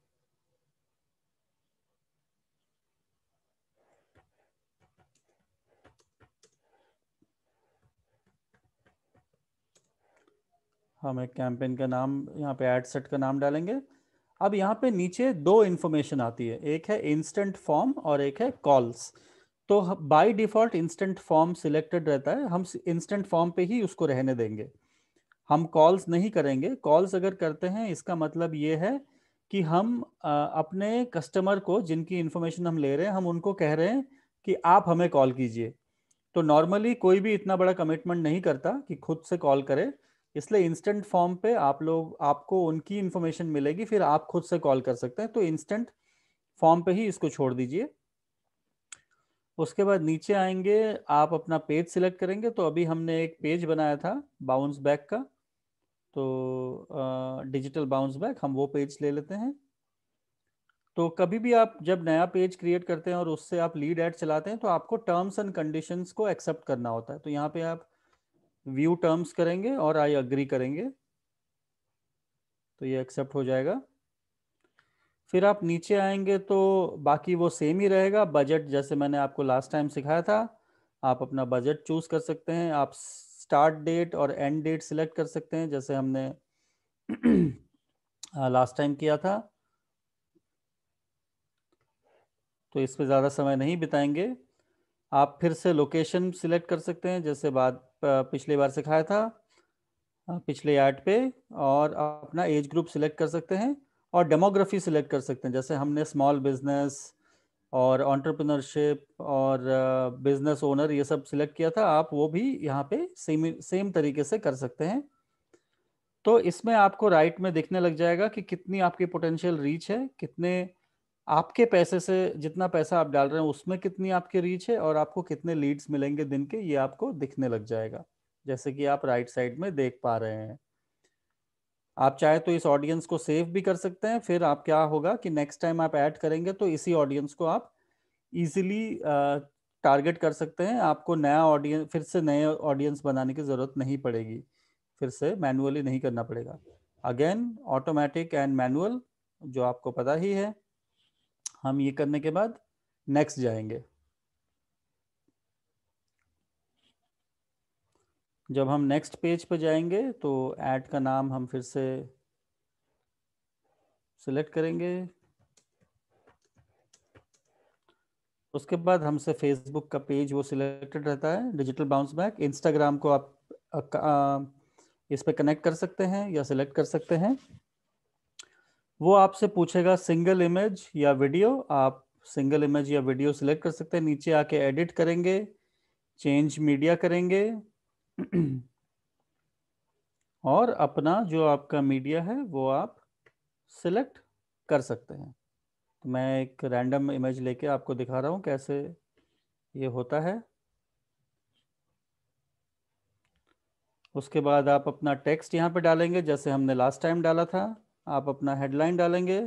हम एक कैंपेन का नाम यहाँ पे एड सेट का नाम डालेंगे अब यहाँ पे नीचे दो इन्फॉर्मेशन आती है एक है इंस्टेंट फॉर्म और एक है कॉल्स तो by default instant form selected रहता है हम इंस्टेंट फॉर्म पे ही उसको रहने देंगे हम कॉल्स नहीं करेंगे कॉल्स अगर करते हैं इसका मतलब ये है कि हम अपने कस्टमर को जिनकी इन्फॉर्मेशन हम ले रहे हैं हम उनको कह रहे हैं कि आप हमें कॉल कीजिए तो नॉर्मली कोई भी इतना बड़ा कमिटमेंट नहीं करता कि खुद से कॉल करे इसलिए इंस्टेंट फॉर्म पे आप लोग आपको उनकी इन्फॉर्मेशन मिलेगी फिर आप खुद से कॉल कर सकते हैं तो इंस्टेंट फॉर्म पे ही इसको छोड़ दीजिए उसके बाद नीचे आएंगे आप अपना पेज सिलेक्ट करेंगे तो अभी हमने एक पेज बनाया था बाउंस बैक का तो डिजिटल बाउंस बैक हम वो पेज ले लेते हैं तो कभी भी आप जब नया पेज क्रिएट करते हैं और उससे आप लीड एड चलाते हैं तो आपको टर्म्स एंड कंडीशंस को एक्सेप्ट करना होता है तो यहाँ पे आप व्यू टर्म्स करेंगे और आई अग्री करेंगे तो ये एक्सेप्ट हो जाएगा फिर आप नीचे आएंगे तो बाकी वो सेम ही रहेगा बजट जैसे मैंने आपको लास्ट टाइम सिखाया था आप अपना बजट चूज कर सकते हैं आप स्टार्ट डेट और एंड डेट सिलेक्ट कर सकते हैं जैसे हमने लास्ट टाइम किया था तो इस पर ज़्यादा समय नहीं बिताएंगे आप फिर से लोकेशन सिलेक्ट कर सकते हैं जैसे बाद पिछले बार सिखाया था पिछले आर्ट पे और अपना एज ग्रुप सिलेक्ट कर सकते हैं और डेमोग्राफी सिलेक्ट कर सकते हैं जैसे हमने स्मॉल बिजनेस और ऑन्टरप्रिनरशिप और बिजनेस ओनर ये सब सिलेक्ट किया था आप वो भी यहाँ पे सेम सेम तरीके से कर सकते हैं तो इसमें आपको राइट में देखने लग जाएगा कि कितनी आपकी पोटेंशियल रीच है कितने आपके पैसे से जितना पैसा आप डाल रहे हैं उसमें कितनी आपकी रीच है और आपको कितने लीड्स मिलेंगे दिन के ये आपको दिखने लग जाएगा जैसे कि आप राइट साइड में देख पा रहे हैं आप चाहे तो इस ऑडियंस को सेव भी कर सकते हैं फिर आप क्या होगा कि नेक्स्ट टाइम आप ऐड करेंगे तो इसी ऑडियंस को आप इजीली टारगेट कर सकते हैं आपको नया ऑडियंस फिर से नए ऑडियंस बनाने की ज़रूरत नहीं पड़ेगी फिर से मैनुअली नहीं करना पड़ेगा अगेन ऑटोमेटिक एंड मैनुअल जो आपको पता ही है हम ये करने के बाद नेक्स्ट जाएंगे जब हम नेक्स्ट पेज पर जाएंगे तो ऐड का नाम हम फिर से सिलेक्ट करेंगे उसके बाद हमसे फेसबुक का पेज वो सिलेक्टेड रहता है डिजिटल बाउंस बैक इंस्टाग्राम को आप आ, आ, इस पर कनेक्ट कर सकते हैं या सिलेक्ट कर सकते हैं वो आपसे पूछेगा सिंगल इमेज या वीडियो आप सिंगल इमेज या वीडियो सिलेक्ट कर सकते हैं नीचे आके एडिट करेंगे चेंज मीडिया करेंगे और अपना जो आपका मीडिया है वो आप सिलेक्ट कर सकते हैं तो मैं एक रैंडम इमेज लेके आपको दिखा रहा हूँ कैसे ये होता है उसके बाद आप अपना टेक्स्ट यहाँ पे डालेंगे जैसे हमने लास्ट टाइम डाला था आप अपना हेडलाइन डालेंगे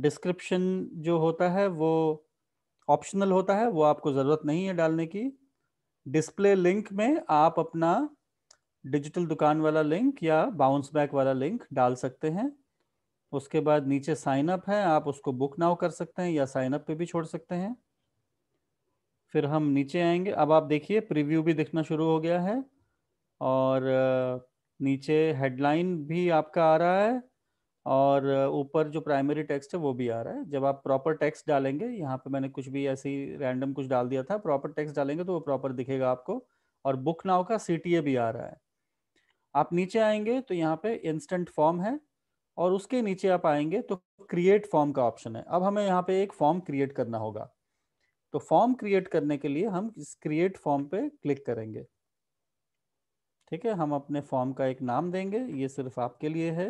डिस्क्रिप्शन जो होता है वो ऑप्शनल होता है वो आपको ज़रूरत नहीं है डालने की डिस्प्ले लिंक में आप अपना डिजिटल दुकान वाला लिंक या बाउंस बैक वाला लिंक डाल सकते हैं उसके बाद नीचे साइन अप है आप उसको बुक नाउ कर सकते हैं या साइन अप पे भी छोड़ सकते हैं फिर हम नीचे आएंगे अब आप देखिए प्रीव्यू भी दिखना शुरू हो गया है और नीचे हेडलाइन भी आपका आ रहा है और ऊपर जो प्राइमरी टेक्स्ट है वो भी आ रहा है जब आप प्रॉपर टेक्स्ट डालेंगे यहाँ पे मैंने कुछ भी ऐसी रैंडम कुछ डाल दिया था प्रॉपर टेक्स्ट डालेंगे तो वो प्रॉपर दिखेगा आपको और बुक नाउ का सी भी आ रहा है आप नीचे आएंगे तो यहाँ पे इंस्टेंट फॉर्म है और उसके नीचे आप आएंगे तो क्रिएट फॉर्म का ऑप्शन है अब हमें यहाँ पे एक फॉर्म क्रिएट करना होगा तो फॉर्म क्रिएट करने के लिए हम इस क्रिएट फॉर्म पे क्लिक करेंगे ठीक है हम अपने फॉर्म का एक नाम देंगे ये सिर्फ आपके लिए है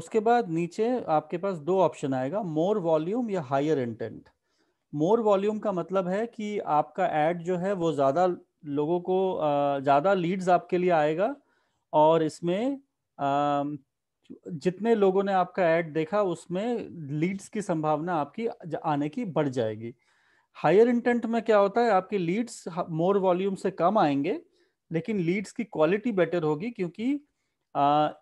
उसके बाद नीचे आपके पास दो ऑप्शन आएगा मोर वॉल्यूम या हायर इंटेंट मोर वॉल्यूम का मतलब है कि आपका एड जो है वो ज़्यादा लोगों को ज़्यादा लीड्स आपके लिए आएगा और इसमें जितने लोगों ने आपका एड देखा उसमें लीड्स की संभावना आपकी आने की बढ़ जाएगी हायर इंटेंट में क्या होता है आपके लीड्स मोर वॉल्यूम से कम आएंगे लेकिन लीड्स की क्वालिटी बेटर होगी क्योंकि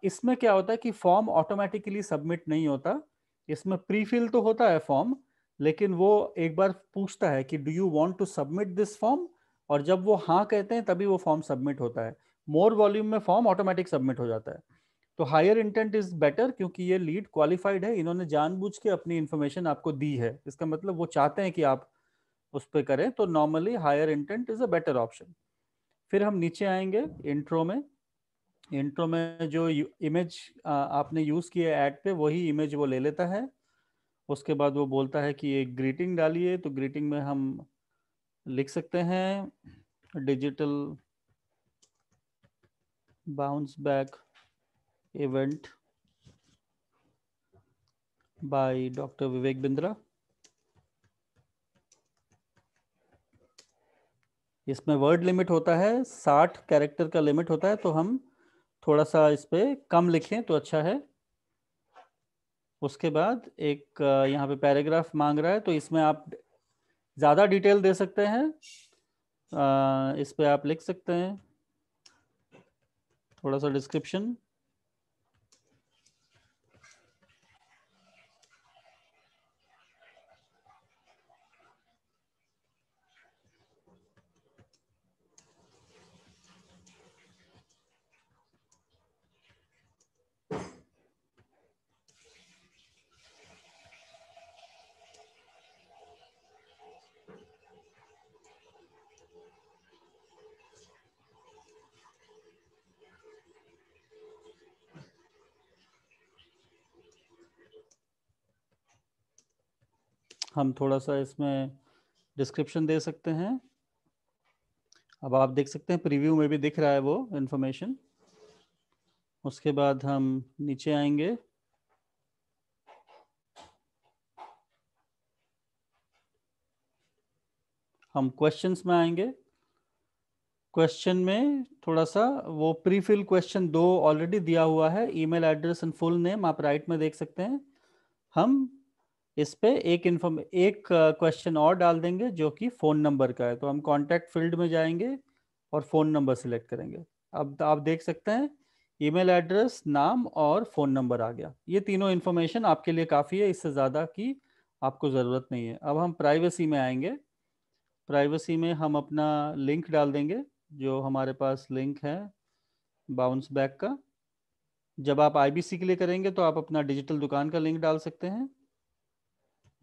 इसमें क्या होता है कि फॉर्म ऑटोमेटिकली सबमिट नहीं होता इसमें प्रीफिल तो होता है फॉर्म लेकिन वो एक बार पूछता है कि do you want to submit this form और जब वो हाँ कहते हैं तभी वो फॉर्म सबमिट होता है मोर वॉल्यूम में फॉर्म ऑटोमेटिक सबमिट हो जाता है तो हायर इंटेंट इज बेटर क्योंकि ये लीड क्वालिफाइड है इन्होंने जानबूझ के अपनी इन्फॉर्मेशन आपको दी है इसका मतलब वो चाहते हैं कि आप उस पर करें तो normally higher intent is a better option फिर हम नीचे आएंगे इंट्रो में इंट्रो में जो इमेज आपने यूज किया ऐड पे वही इमेज वो ले लेता है उसके बाद वो बोलता है कि एक ग्रीटिंग डालिए तो ग्रीटिंग में हम लिख सकते हैं digital bounce back event by doctor Vivek Bindra इसमें वर्ड लिमिट होता है साठ कैरेक्टर का लिमिट होता है तो हम थोड़ा सा इस पर कम लिखें तो अच्छा है उसके बाद एक यहाँ पे पैराग्राफ मांग रहा है तो इसमें आप ज़्यादा डिटेल दे सकते हैं इस पर आप लिख सकते हैं थोड़ा सा डिस्क्रिप्शन हम थोड़ा सा इसमें डिस्क्रिप्शन दे सकते हैं अब आप देख सकते हैं प्रीव्यू में भी दिख रहा है वो इन्फॉर्मेशन उसके बाद हम नीचे आएंगे हम क्वेश्चंस में आएंगे क्वेश्चन में थोड़ा सा वो प्रीफिल क्वेश्चन दो ऑलरेडी दिया हुआ है email address and full name आप राइट में देख सकते हैं हम इस पे एक इन्फॉर्म एक क्वेश्चन और डाल देंगे जो कि फ़ोन नंबर का है तो हम कॉन्टैक्ट फील्ड में जाएंगे और फ़ोन नंबर सेलेक्ट करेंगे अब आप देख सकते हैं ईमेल एड्रेस नाम और फ़ोन नंबर आ गया ये तीनों इन्फॉर्मेशन आपके लिए काफ़ी है इससे ज़्यादा की आपको ज़रूरत नहीं है अब हम प्राइवेसी में आएंगे प्राइवेसी में हम अपना लिंक डाल देंगे जो हमारे पास लिंक है बाउंस बैक का जब आप आईबीसी के लिए करेंगे तो आप अपना डिजिटल दुकान का लिंक डाल सकते हैं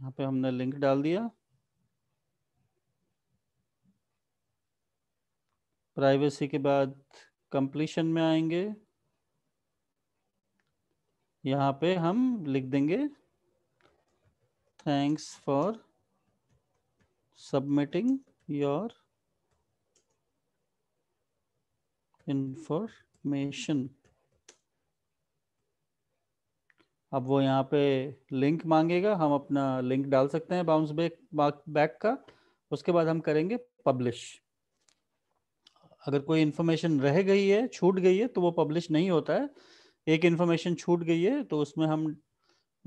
यहाँ पे हमने लिंक डाल दिया प्राइवेसी के बाद कंप्लीशन में आएंगे यहाँ पे हम लिख देंगे thanks for submitting your information अब वो यहाँ पे लिंक मांगेगा हम अपना लिंक डाल सकते हैं बाउंस बैक बैक का उसके बाद हम करेंगे पब्लिश अगर कोई इन्फॉर्मेशन रह गई है छूट गई है तो वो पब्लिश नहीं होता है एक इन्फॉर्मेशन छूट गई है तो उसमें हम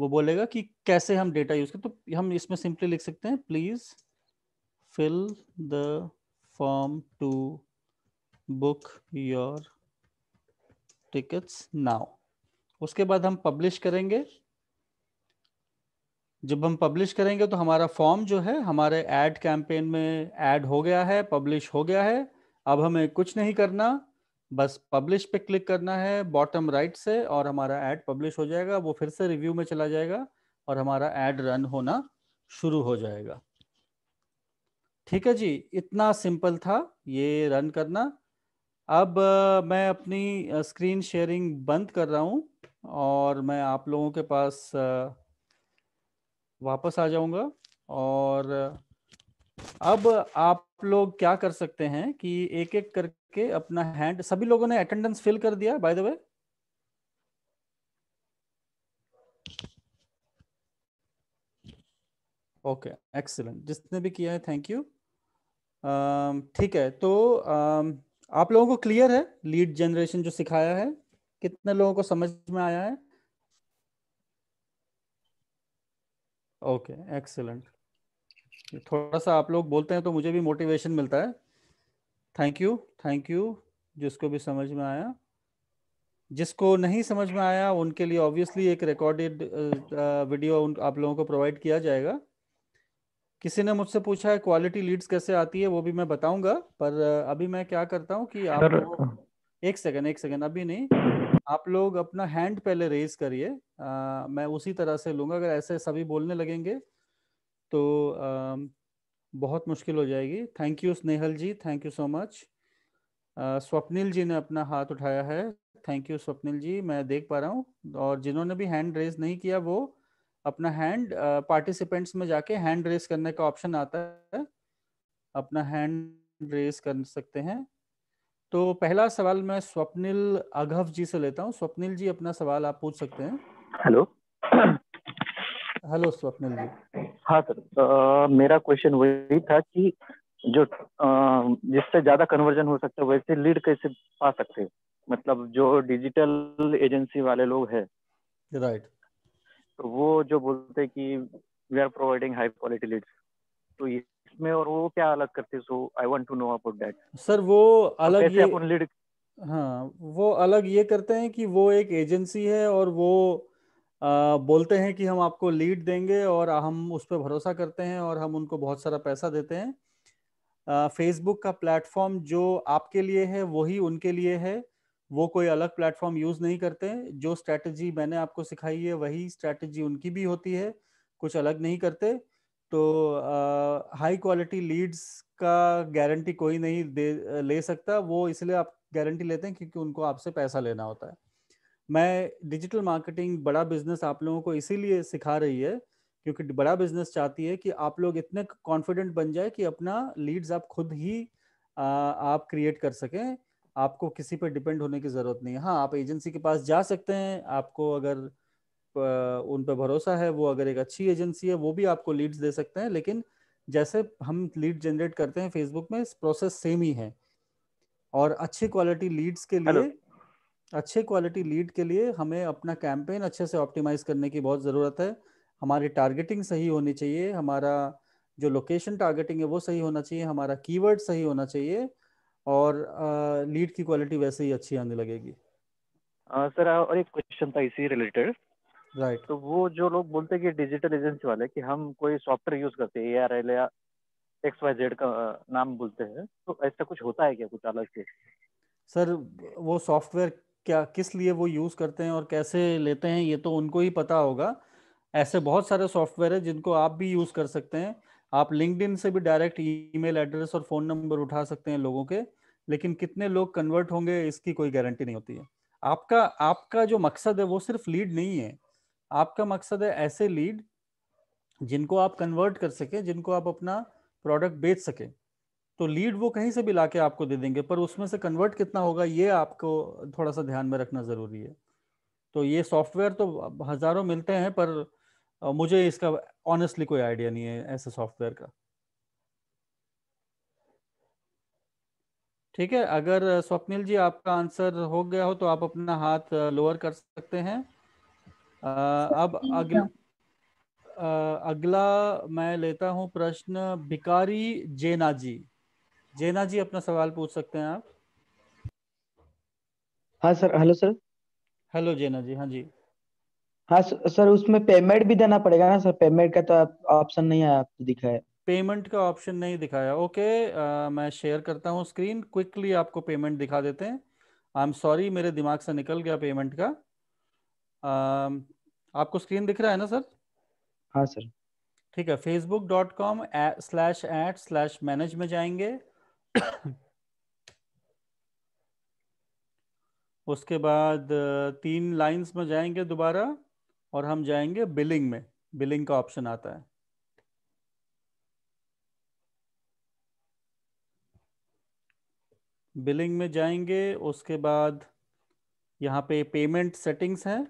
वो बोलेगा कि कैसे हम डेटा यूज करें तो हम इसमें सिंपली लिख सकते हैं please fill the form to book your tickets now उसके बाद हम पब्लिश करेंगे जब हम पब्लिश करेंगे तो हमारा फॉर्म जो है हमारे एड कैंपेन में एड हो गया है पब्लिश हो गया है अब हमें कुछ नहीं करना बस पब्लिश पे क्लिक करना है बॉटम राइट से और हमारा एड पब्लिश हो जाएगा वो फिर से रिव्यू में चला जाएगा और हमारा ऐड रन होना शुरू हो जाएगा ठीक है जी इतना सिंपल था ये रन करना अब मैं अपनी स्क्रीन शेयरिंग बंद कर रहा हूँ और मैं आप लोगों के पास वापस आ जाऊंगा और अब आप लोग क्या कर सकते हैं कि एक एक करके अपना हैंड सभी लोगों ने अटेंडेंस फिल कर दिया by the way okay excellent जिसने भी किया है थैंक यू ठीक है तो आ, आप लोगों को क्लियर है लीड जनरेशन जो सिखाया है कितने लोगों को समझ में आया है ओके okay, एक्सेलेंट थोड़ा सा आप लोग बोलते हैं तो मुझे भी मोटिवेशन मिलता है थैंक यू थैंक यू जिसको भी समझ में आया जिसको नहीं समझ में आया उनके लिए ऑब्वियसली एक रिकॉर्डेड वीडियो उन आप लोगों को प्रोवाइड किया जाएगा किसी ने मुझसे पूछा है क्वालिटी लीड्स कैसे आती है वो भी मैं बताऊंगा पर अभी मैं क्या करता हूँ कि आप एक सेकंड एक सेकंड अभी नहीं आप लोग अपना हैंड पहले रेज करिए मैं उसी तरह से लूँगा अगर ऐसे सभी बोलने लगेंगे तो आ, बहुत मुश्किल हो जाएगी thank you Snehal ji thank you so much Swapnil ji ने अपना हाथ उठाया है थैंक यू स्वप्निल जी मैं देख पा रहा हूँ और जिन्होंने भी हैंड रेज नहीं किया वो अपना हैंड पार्टिसिपेंट्स में जाके हैंड रेज करने का ऑप्शन आता है अपना हैंड रेज कर सकते हैं तो पहला सवाल मैं स्वप्निल अघव जी से लेता हूँ स्वप्निल जी अपना सवाल आप पूछ सकते हैं हेलो हेलो स्वप्निल जी हाँ सर आ, मेरा क्वेश्चन वही था कि जो जिससे ज्यादा कन्वर्जन हो सकता है वैसे लीड कैसे पा सकते हैं मतलब जो डिजिटल एजेंसी वाले लोग हैं राइट right. तो वो जो बोलते हैं कि we are providing high quality leads तो में और वो क्या अलग करते so I want to know about that sir वो अलग ये अपन लीड हाँ वो अलग ये करते हैं कि वो एक एजेंसी है और वो आ, बोलते हैं कि हम आपको लीड देंगे और हम उस पर भरोसा करते हैं और हम उनको बहुत सारा पैसा देते हैं फेसबुक का प्लेटफॉर्म जो आपके लिए है वही उनके लिए है वो कोई अलग प्लेटफॉर्म यूज नहीं करते जो स्ट्रेटजी मैंने आपको सिखाई है वही स्ट्रेटजी उनकी भी होती है कुछ अलग नहीं करते तो हाई क्वालिटी लीड्स का गारंटी कोई नहीं दे ले सकता वो इसलिए आप गारंटी लेते हैं क्योंकि उनको आपसे पैसा लेना होता है मैं डिजिटल मार्केटिंग बड़ा बिजनेस आप लोगों को इसीलिए सिखा रही है क्योंकि बड़ा बिजनेस चाहती है कि आप लोग इतने कॉन्फिडेंट बन जाए कि अपना लीड्स आप खुद ही आ, आप क्रिएट कर सकें आपको किसी पर डिपेंड होने की जरूरत नहीं है हाँ आप एजेंसी के पास जा सकते हैं आपको अगर उन पर भरोसा है वो अगर एक अच्छी एजेंसी है वो भी आपको लीड्स दे सकते हैं लेकिन जैसे हम लीड जनरेट करते हैं फेसबुक में प्रोसेस सेम ही है और अच्छी क्वालिटी लीड्स के लिए अच्छे क्वालिटी लीड के लिए हमें अपना कैंपेन अच्छे से ऑप्टिमाइज करने की बहुत ज़रूरत है हमारी टारगेटिंग सही होनी चाहिए हमारा जो लोकेशन टारगेटिंग है वो सही होना चाहिए हमारा कीवर्ड सही होना चाहिए और लीड की क्वालिटी वैसे ही अच्छी आने लगेगी सर और एक क्वेश्चन था इसी रिलेटेड राइट तो वो जो लोग बोलते हैं कि डिजिटल एजेंसी वाले कि हम कोई सॉफ्टवेयर यूज करते हैं ए आर एल या एक्स वाई जेड का नाम बोलते हैं तो ऐसा कुछ होता है क्या कुछ अलग से सर वो सॉफ्टवेयर क्या किस लिए वो यूज करते हैं और कैसे लेते हैं ये तो उनको ही पता होगा ऐसे बहुत सारे सॉफ्टवेयर है जिनको आप भी यूज कर सकते हैं आप लिंकड से भी डायरेक्ट ईमेल एड्रेस और फोन नंबर उठा सकते हैं लोगों के लेकिन कितने लोग कन्वर्ट होंगे इसकी कोई गारंटी नहीं होती है आपका आपका जो मकसद है वो सिर्फ लीड नहीं है आपका मकसद है ऐसे लीड जिनको आप कन्वर्ट कर सके जिनको आप अपना प्रोडक्ट बेच सके तो लीड वो कहीं से भी लाके आपको दे देंगे पर उसमें से कन्वर्ट कितना होगा ये आपको थोड़ा सा ध्यान में रखना ज़रूरी है तो ये सॉफ्टवेयर तो हज़ारों मिलते हैं पर मुझे इसका ऑनेस्टली कोई आइडिया नहीं है ऐसे सॉफ्टवेयर का ठीक है अगर स्वप्निल जी आपका आंसर हो गया हो तो आप अपना हाथ लोअर कर सकते हैं अब अगला अच्छा। अगला मैं लेता हूं प्रश्न भिकारी जेना जी जेना जी अपना सवाल पूछ सकते हैं आप हाँ sir hello sir hello Jena ji हाँ जी हाँ सर उसमें पेमेंट भी देना पड़ेगा ना सर पेमेंट का तो ऑप्शन नहीं आया आपको तो दिखाया पेमेंट का ऑप्शन नहीं दिखाया ओके आ, मैं शेयर करता हूँ स्क्रीन क्विकली आपको पेमेंट दिखा देते हैं आई एम सॉरी मेरे दिमाग से निकल गया पेमेंट का Um, आपको स्क्रीन दिख रहा है ना सर हाँ सर ठीक है Facebook dot com slash at slash manage में जाएंगे उसके बाद uh, तीन लाइंस में जाएंगे दोबारा और हम जाएंगे बिलिंग में बिलिंग का ऑप्शन आता है बिलिंग में जाएंगे उसके बाद यहाँ पे पेमेंट सेटिंग्स हैं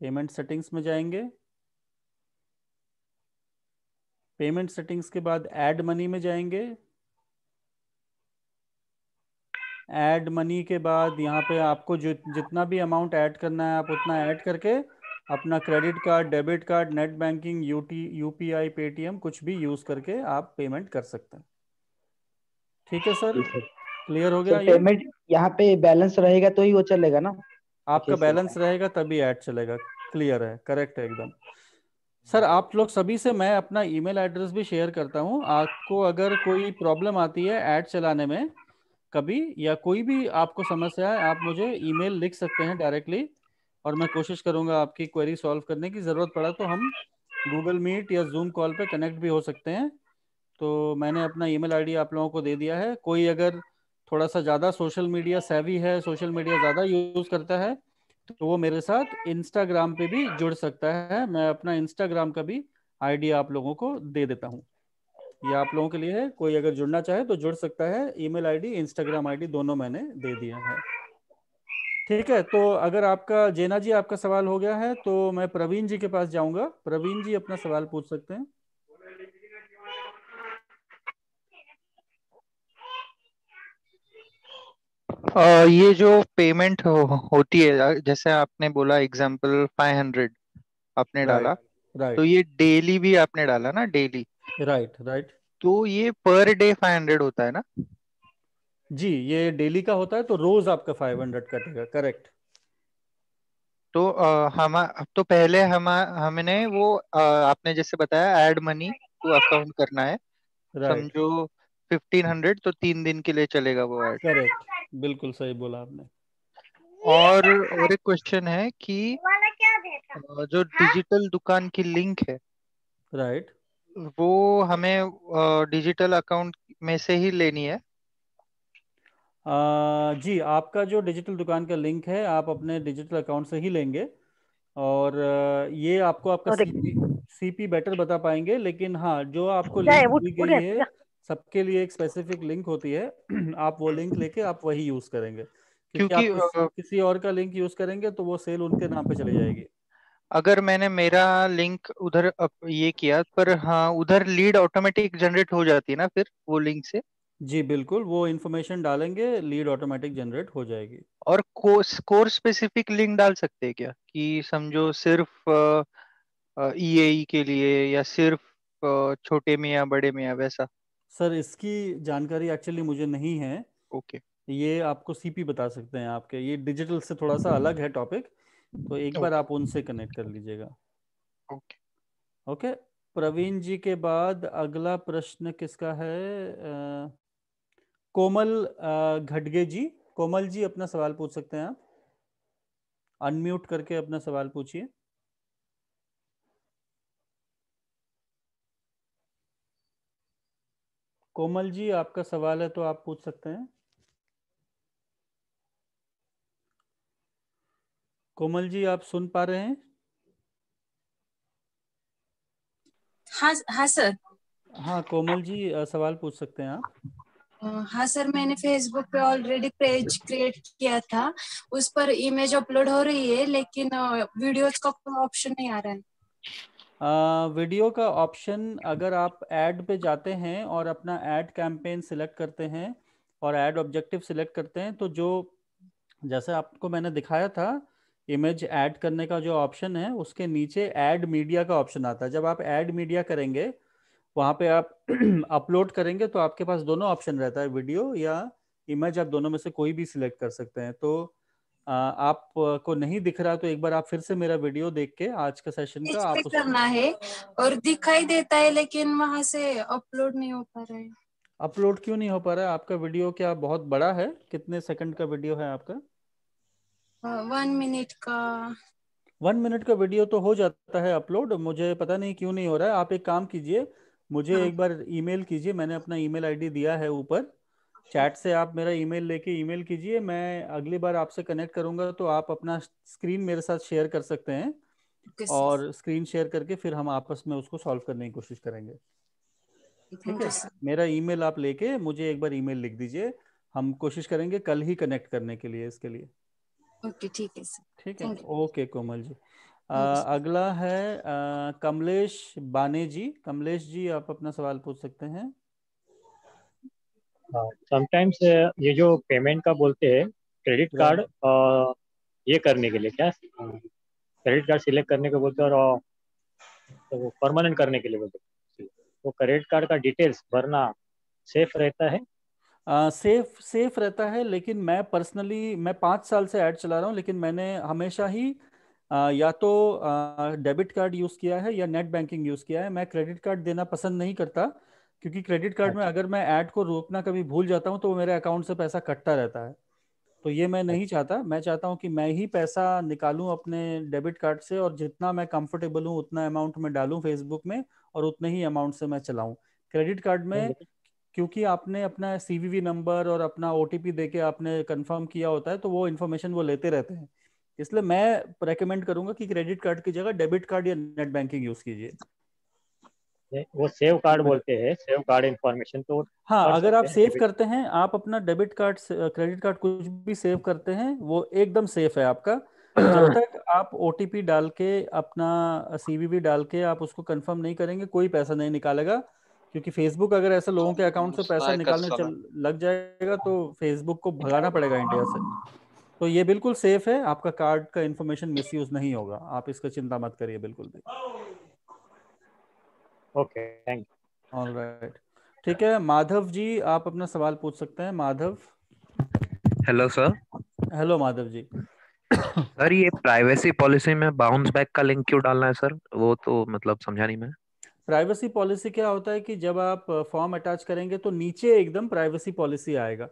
पेमेंट सेटिंग्स में जाएंगे पेमेंट सेटिंग्स के बाद ऐड मनी में जाएंगे ऐड मनी के बाद यहाँ पे आपको जो जितना भी अमाउंट ऐड करना है आप उतना ऐड करके अपना credit card debit card net banking यूटी यूपीआई पेटीएम कुछ भी यूज करके आप पेमेंट कर सकते हैं ठीक है सर क्लियर हो गया पेमेंट तो यहाँ पे बैलेंस रहेगा तो ही वो चलेगा ना आपका बैलेंस रहेगा तभी ऐड चलेगा क्लियर है करेक्ट है एकदम सर हम्म। आप लोग सभी से मैं अपना ईमेल एड्रेस भी शेयर करता हूँ आपको अगर कोई प्रॉब्लम आती है ऐड चलाने में कभी या कोई भी आपको समस्या है आप मुझे ईमेल लिख सकते हैं डायरेक्टली और मैं कोशिश करूंगा आपकी क्वेरी सॉल्व करने की ज़रूरत पड़ा तो हम गूगल मीट या जूम कॉल पे कनेक्ट भी हो सकते हैं तो मैंने अपना ईमेल आईडी आप लोगों को दे दिया है कोई अगर थोड़ा सा ज़्यादा सोशल मीडिया सेवी है सोशल मीडिया ज़्यादा यूज़ करता है तो वो मेरे साथ इंस्टाग्राम पे भी जुड़ सकता है मैं अपना इंस्टाग्राम का भी आईडी आप लोगों को दे देता हूँ ये आप लोगों के लिए है कोई अगर जुड़ना चाहे तो जुड़ सकता है ईमेल आईडी इंस्टाग्राम आईडी दोनों मैंने दे दिया है ठीक है तो अगर आपका जेना जी आपका सवाल हो गया है तो मैं प्रवीण जी के पास जाऊंगा प्रवीण जी अपना सवाल पूछ सकते हैं ये जो पेमेंट हो, होती है जैसे आपने बोला एग्जांपल 500 आपने डाला राइट तो ये डेली भी आपने डाला ना डेली राइट राइट तो ये पर डे 500 होता है ना जी ये डेली का होता है तो रोज आपका 500 कटेगा करेक्ट तो हम तो पहले हम हमने वो आ, आपने जैसे बताया एड मनी टू अकाउंट करना है समझो फिफ्टीन हंड्रेड तो तीन दिन के लिए चलेगा वो एड करेक्ट बिल्कुल सही बोला आपने और और एक क्वेश्चन है कि जो डिजिटल हाँ? दुकान की लिंक है राइट वो हमें डिजिटल अकाउंट में से ही लेनी है आ, जी आपका जो डिजिटल दुकान का लिंक है आप अपने डिजिटल अकाउंट से ही लेंगे और ये आपको आपका सीपी, सीपी बेटर बता पाएंगे लेकिन हाँ जो आपको लिंक दी गई है सबके लिए एक स्पेसिफिक लिंक होती है आप वो लिंक लेके आप वही यूज करेंगे क्योंकि, आप किसी और का लिंक यूज करेंगे तो वो सेल उनके नाम पे चली जाएगी अगर मैंने मेरा लिंक उधर ये किया पर हाँ उधर लीड ऑटोमेटिक जनरेट हो जाती है ना फिर वो लिंक से जी बिल्कुल वो इन्फॉर्मेशन डालेंगे लीड ऑटोमेटिक जनरेट हो जाएगी और कोर्स कोर्स स्पेसिफिक लिंक डाल सकते हैं क्या कि समझो सिर्फ ई e e के लिए या सिर्फ छोटे में या बड़े में या वैसा सर इसकी जानकारी एक्चुअली मुझे नहीं है ओके okay. ये आपको सीपी बता सकते हैं आपके ये डिजिटल से थोड़ा सा अलग है टॉपिक तो एक okay. बार आप उनसे कनेक्ट कर लीजिएगा ओके ओके प्रवीण जी के बाद अगला प्रश्न किसका है आ, कोमल घटगे जी कोमल जी अपना सवाल पूछ सकते हैं आप अनम्यूट करके अपना सवाल पूछिए कोमल जी आपका सवाल है तो आप पूछ सकते हैं कोमल जी आप सुन पा रहे हैं हाँ हाँ सर हाँ कोमल जी सवाल पूछ सकते हैं आप हाँ सर मैंने फेसबुक पे ऑलरेडी पेज क्रिएट किया था उस पर इमेज अपलोड हो रही है लेकिन वीडियोस का कोई ऑप्शन नहीं आ रहा है वीडियो का ऑप्शन अगर आप एड पे जाते हैं और अपना एड कैंपेन सिलेक्ट करते हैं और एड ऑब्जेक्टिव सिलेक्ट करते हैं तो जो जैसे आपको मैंने दिखाया था इमेज ऐड करने का जो ऑप्शन है उसके नीचे ऐड मीडिया का ऑप्शन आता है जब आप ऐड मीडिया करेंगे वहाँ पे आप अपलोड करेंगे तो आपके पास दोनों ऑप्शन रहता है वीडियो या इमेज आप दोनों में से कोई भी सिलेक्ट कर सकते हैं तो आप को नहीं दिख रहा तो एक बार आप फिर से मेरा वीडियो देख के आज का सेशन का आप करना है और दिखाई देता है लेकिन वहां से अपलोड नहीं हो पा रहा है अपलोड क्यों नहीं हो पा रहा है आपका वीडियो क्या बहुत बड़ा है कितने सेकंड का वीडियो है आपका वन मिनट का वन मिनट का वीडियो तो हो जाता है अपलोड मुझे पता नहीं क्यों नहीं हो रहा है आप एक काम कीजिए मुझे हाँ। एक बार ईमेल कीजिए मैंने अपना ईमेल आईडी दिया है ऊपर चैट से आप मेरा ईमेल लेके ईमेल कीजिए मैं अगली बार आपसे कनेक्ट करूंगा तो आप अपना स्क्रीन मेरे साथ शेयर कर सकते हैं okay, और स्क्रीन शेयर करके फिर हम आपस में उसको सॉल्व करने की कोशिश करेंगे ठीक है मेरा ईमेल आप लेके मुझे एक बार ईमेल लिख दीजिए हम कोशिश करेंगे कल ही कनेक्ट करने के लिए इसके लिए ओके ठीक है ठीक है ओके कोमल जी आ, अगला है आ, कमलेश बाने जी कमलेश जी आप अपना सवाल पूछ सकते हैं समटाइम्स हाँ, ये जो पेमेंट का बोलते हैं क्रेडिट कार्ड हाँ। ये करने के लिए क्या क्रेडिट कार्ड सिलेक्ट करने के बोलते और परमानेंट तो करने के लिए बोलते तो क्रेडिट कार्ड का डिटेल्स भरना सेफ रहता है सेफ uh, सेफ रहता है लेकिन मैं पर्सनली मैं पाँच साल से ऐड चला रहा हूँ लेकिन मैंने हमेशा ही uh, या तो डेबिट कार्ड यूज़ किया है या नेट बैंकिंग यूज़ किया है मैं क्रेडिट कार्ड देना पसंद नहीं करता uh, क्योंकि क्रेडिट कार्ड में अच्छा। अगर मैं ऐड को रोकना कभी भूल जाता हूँ तो मेरे अकाउंट से पैसा कटता रहता है तो ये मैं नहीं अच्छा। चाहता मैं चाहता हूँ कि मैं ही पैसा निकालूं अपने डेबिट कार्ड से और जितना मैं कंफर्टेबल हूँ उतना अमाउंट में डालूं फेसबुक में और उतने ही अमाउंट से मैं चलाऊं क्रेडिट कार्ड में क्योंकि आपने अपना सीवीवी नंबर और अपना ओटीपी देके आपने कंफर्म किया होता है तो वो इन्फॉर्मेशन वो लेते रहते हैं इसलिए मैं रेकमेंड करूंगा कि क्रेडिट कार्ड की जगह डेबिट कार्ड या नेट बैंकिंग यूज कीजिए वो सेव कार्ड बोलते हैं सेव कार्ड इन्फॉर्मेशन तो हाँ अगर आप सेव करते हैं आप अपना डेबिट कार्ड क्रेडिट कार्ड कुछ भी सेव करते हैं वो एकदम सेफ है आपका जब तक आप ओटीपी डाल के अपना सीवीवी डाल के आप उसको कंफर्म नहीं करेंगे कोई पैसा नहीं निकालेगा क्योंकि फेसबुक अगर ऐसे लोगों के अकाउंट से पैसा निकालने अच्छा चल, लग जाएगा तो फेसबुक को भगाना पड़ेगा इंडिया से तो ये बिल्कुल सेफ है आपका कार्ड का इन्फॉर्मेशन मिसयूज नहीं होगा आप इसका चिंता मत करिए बिल्कुल भी ओके थैंक यू ऑलराइट ठीक है माधव जी आप अपना सवाल पूछ सकते हैं Madhav hello sir hello Madhav ji sir ये प्राइवेसी पॉलिसी में बाउंस बैक का लिंक क्यों डालना है सर वो तो मतलब समझा नहीं मैं प्राइवेसी पॉलिसी क्या होता है कि जब आप फॉर्म अटैच करेंगे तो नीचे एकदम प्राइवेसी पॉलिसी आएगा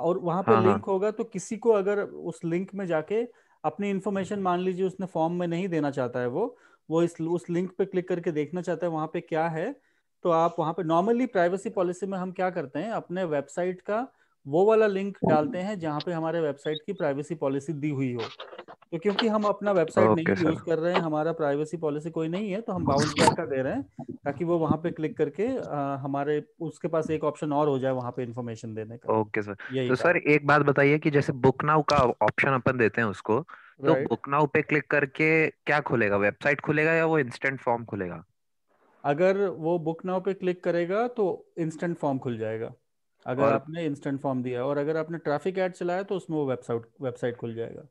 और वहां पर लिंक होगा तो किसी को अगर उस लिंक में जाके अपनी इन्फॉर्मेशन मान लीजिए उसने फॉर्म में नहीं देना चाहता है वो वो इस उस लिंक पे क्लिक करके देखना चाहता है वहां पे क्या है तो आप वहां पे नॉर्मली प्राइवेसी पॉलिसी में हम क्या करते हैं अपने वेबसाइट का वो वाला लिंक डालते हैं जहाँ पे हमारे वेबसाइट की प्राइवेसी पॉलिसी दी हुई हो तो क्योंकि हम अपना वेबसाइट okay, नहीं यूज कर रहे हैं हमारा प्राइवेसी पॉलिसी कोई नहीं है तो हम बाउंस बैक का दे रहे हैं ताकि वो वहाँ पे क्लिक करके आ, हमारे उसके पास एक ऑप्शन और हो जाए वहाँ पे इन्फॉर्मेशन देने का ओके okay, सर तो सर एक बात बताइए कि जैसे बुक नाउ का ऑप्शन अपन देते हैं उसको तो right. बुक नाउ पे क्लिक करके क्या खुलेगा वेबसाइट खुलेगा या वो इंस्टेंट फॉर्म खुलेगा अगर वो बुक नाउ पे क्लिक करेगा तो इंस्टेंट फॉर्म खुल जाएगा अगर और... आपने इंस्टेंट फॉर्म दिया और अगर आपने ट्रैफिक ऐड चलाया तो उसमें वो वेबसाइट वेबसाइट खुल जाएगा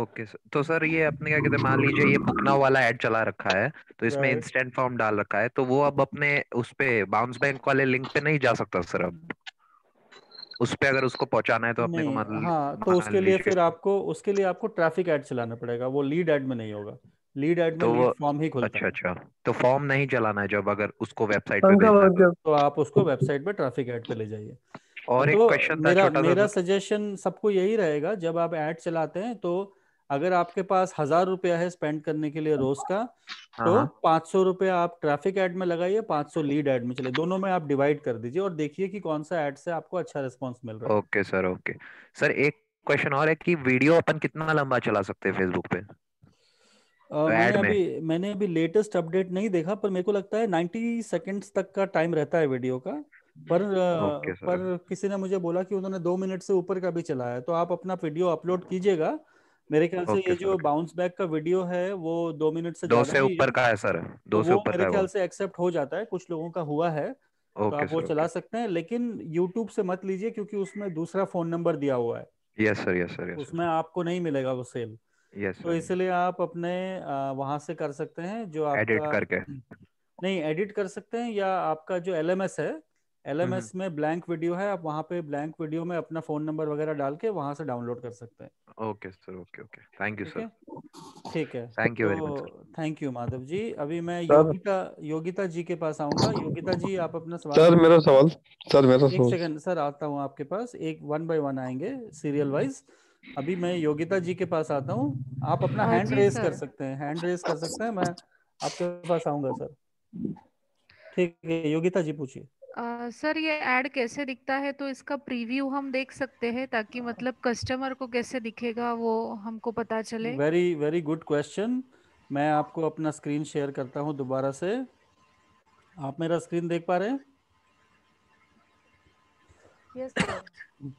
ओके सर तो सर ये अपने क्या कहते हैं मान लीजिए ये बुकना वाला ऐड चला रखा है तो इसमें इंस्टेंट फॉर्म डाल रखा है तो वो अब अपने उस पे बाउंस बैंक वाले लिंक पे नहीं जा सकता सर अब उस पे अगर उसको पहुंचाना है तो अपने को मतलब हाँ तो उसके लिए फिर आपको उसके लिए आपको ट्रैफिक ऐड चलाना पड़ेगा वो लीड ऐड में नहीं होगा लीड ऐड तो में फॉर्म ही खुलता अच्छा अच्छा तो फॉर्म नहीं चलाना है जब अगर उसको वेबसाइट पे तो।, तो आप उसको वेबसाइट पे ट्रैफिक ऐड पे ले जाइए और तो एक क्वेश्चन था मेरा मेरा सजेशन सबको यही रहेगा जब आप ऐड चलाते हैं तो अगर आपके पास हजार रुपया है स्पेंड करने के लिए रोज का हाँ, तो हाँ। पांच सौ रुपया आप ट्रैफिक एड में लगाइए पांच सौ लीड एड में चले दोनों में आप डिवाइड कर दीजिए और देखिए कि कौन सा एड से आपको अच्छा रिस्पॉन्स मिल रहा है ओके सर ओके सर एक क्वेश्चन और है कि वीडियो अपन कितना लंबा चला सकते हैं फेसबुक पे Uh, मैंने अभी मैंने अभी लेटेस्ट अपडेट नहीं देखा पर मेरे को लगता है 90 सेकंड्स तक का टाइम रहता है वीडियो का पर okay, पर किसी ने मुझे बोला कि उन्होंने दो मिनट से ऊपर का भी चलाया तो आप अपना वीडियो अपलोड कीजिएगा मेरे ख्याल से ये जो बाउंस बैक का वीडियो है वो दो मिनट से दो से ऊपर का है सर दो से ऊपर मेरे ख्याल से एक्सेप्ट हो जाता है कुछ लोगों का हुआ है तो आप वो चला सकते हैं लेकिन यूट्यूब से मत लीजिए क्योंकि उसमें दूसरा फोन नंबर दिया हुआ है यस सर यस सर उसमें आपको नहीं मिलेगा वो सेल यस तो इसलिए आप अपने वहां से कर सकते हैं जो आप एडिट करके नहीं एडिट कर सकते हैं या आपका जो एलएमएस है हम्म, हम्म। एल में ब्लैंक वीडियो है आप वहाँ पे ब्लैंक वीडियो में अपना फोन नंबर वगैरह डाल के वहाँ से डाउनलोड कर सकते हैं okay sir okay okay thank you sir ठीक है thank you very much thank you Madhav ji अभी मैं योगिता योगिता जी के पास आऊंगा योगिता जी आप अपना सवाल सर मेरा सवाल सर मेरा सवाल एक सेकंड सर आता हूँ आपके पास एक वन बाय वन आएंगे सीरियल वाइज अभी मैं योगिता जी के पास आता हूँ आप अपना हैंड हाँ रेस कर सकते हैं हैंड रेस कर सकते हैं मैं आपके पास आऊंगा सर ठीक है योगिता जी पूछिए सर ये एड कैसे दिखता है तो इसका प्रीव्यू हम देख सकते हैं ताकि मतलब कस्टमर को कैसे दिखेगा वो हमको पता चले वेरी वेरी गुड क्वेश्चन मैं आपको अपना स्क्रीन शेयर करता हूँ दोबारा से आप मेरा स्क्रीन देख पा रहे हैं yes,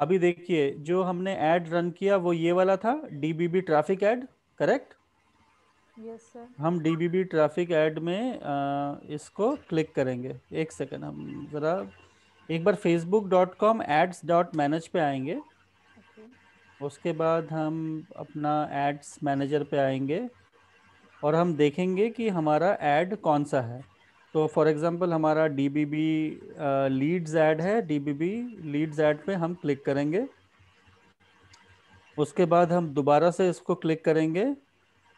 अभी देखिए जो हमने एड रन किया वो ये वाला था DBB traffic ad correct yes, sir. हम डीबीबी ट्रैफिक ऐड में आ, इसको क्लिक करेंगे एक सेकेंड हम ज़रा एक बार Facebook dot com ads dot manage पे आएंगे okay. उसके बाद हम अपना एड्स मैनेजर पे आएंगे और हम देखेंगे कि हमारा ऐड कौन सा है तो फॉर एग्जांपल हमारा D B B leads ad है D B B leads ad पे हम क्लिक करेंगे उसके बाद हम दोबारा से इसको क्लिक करेंगे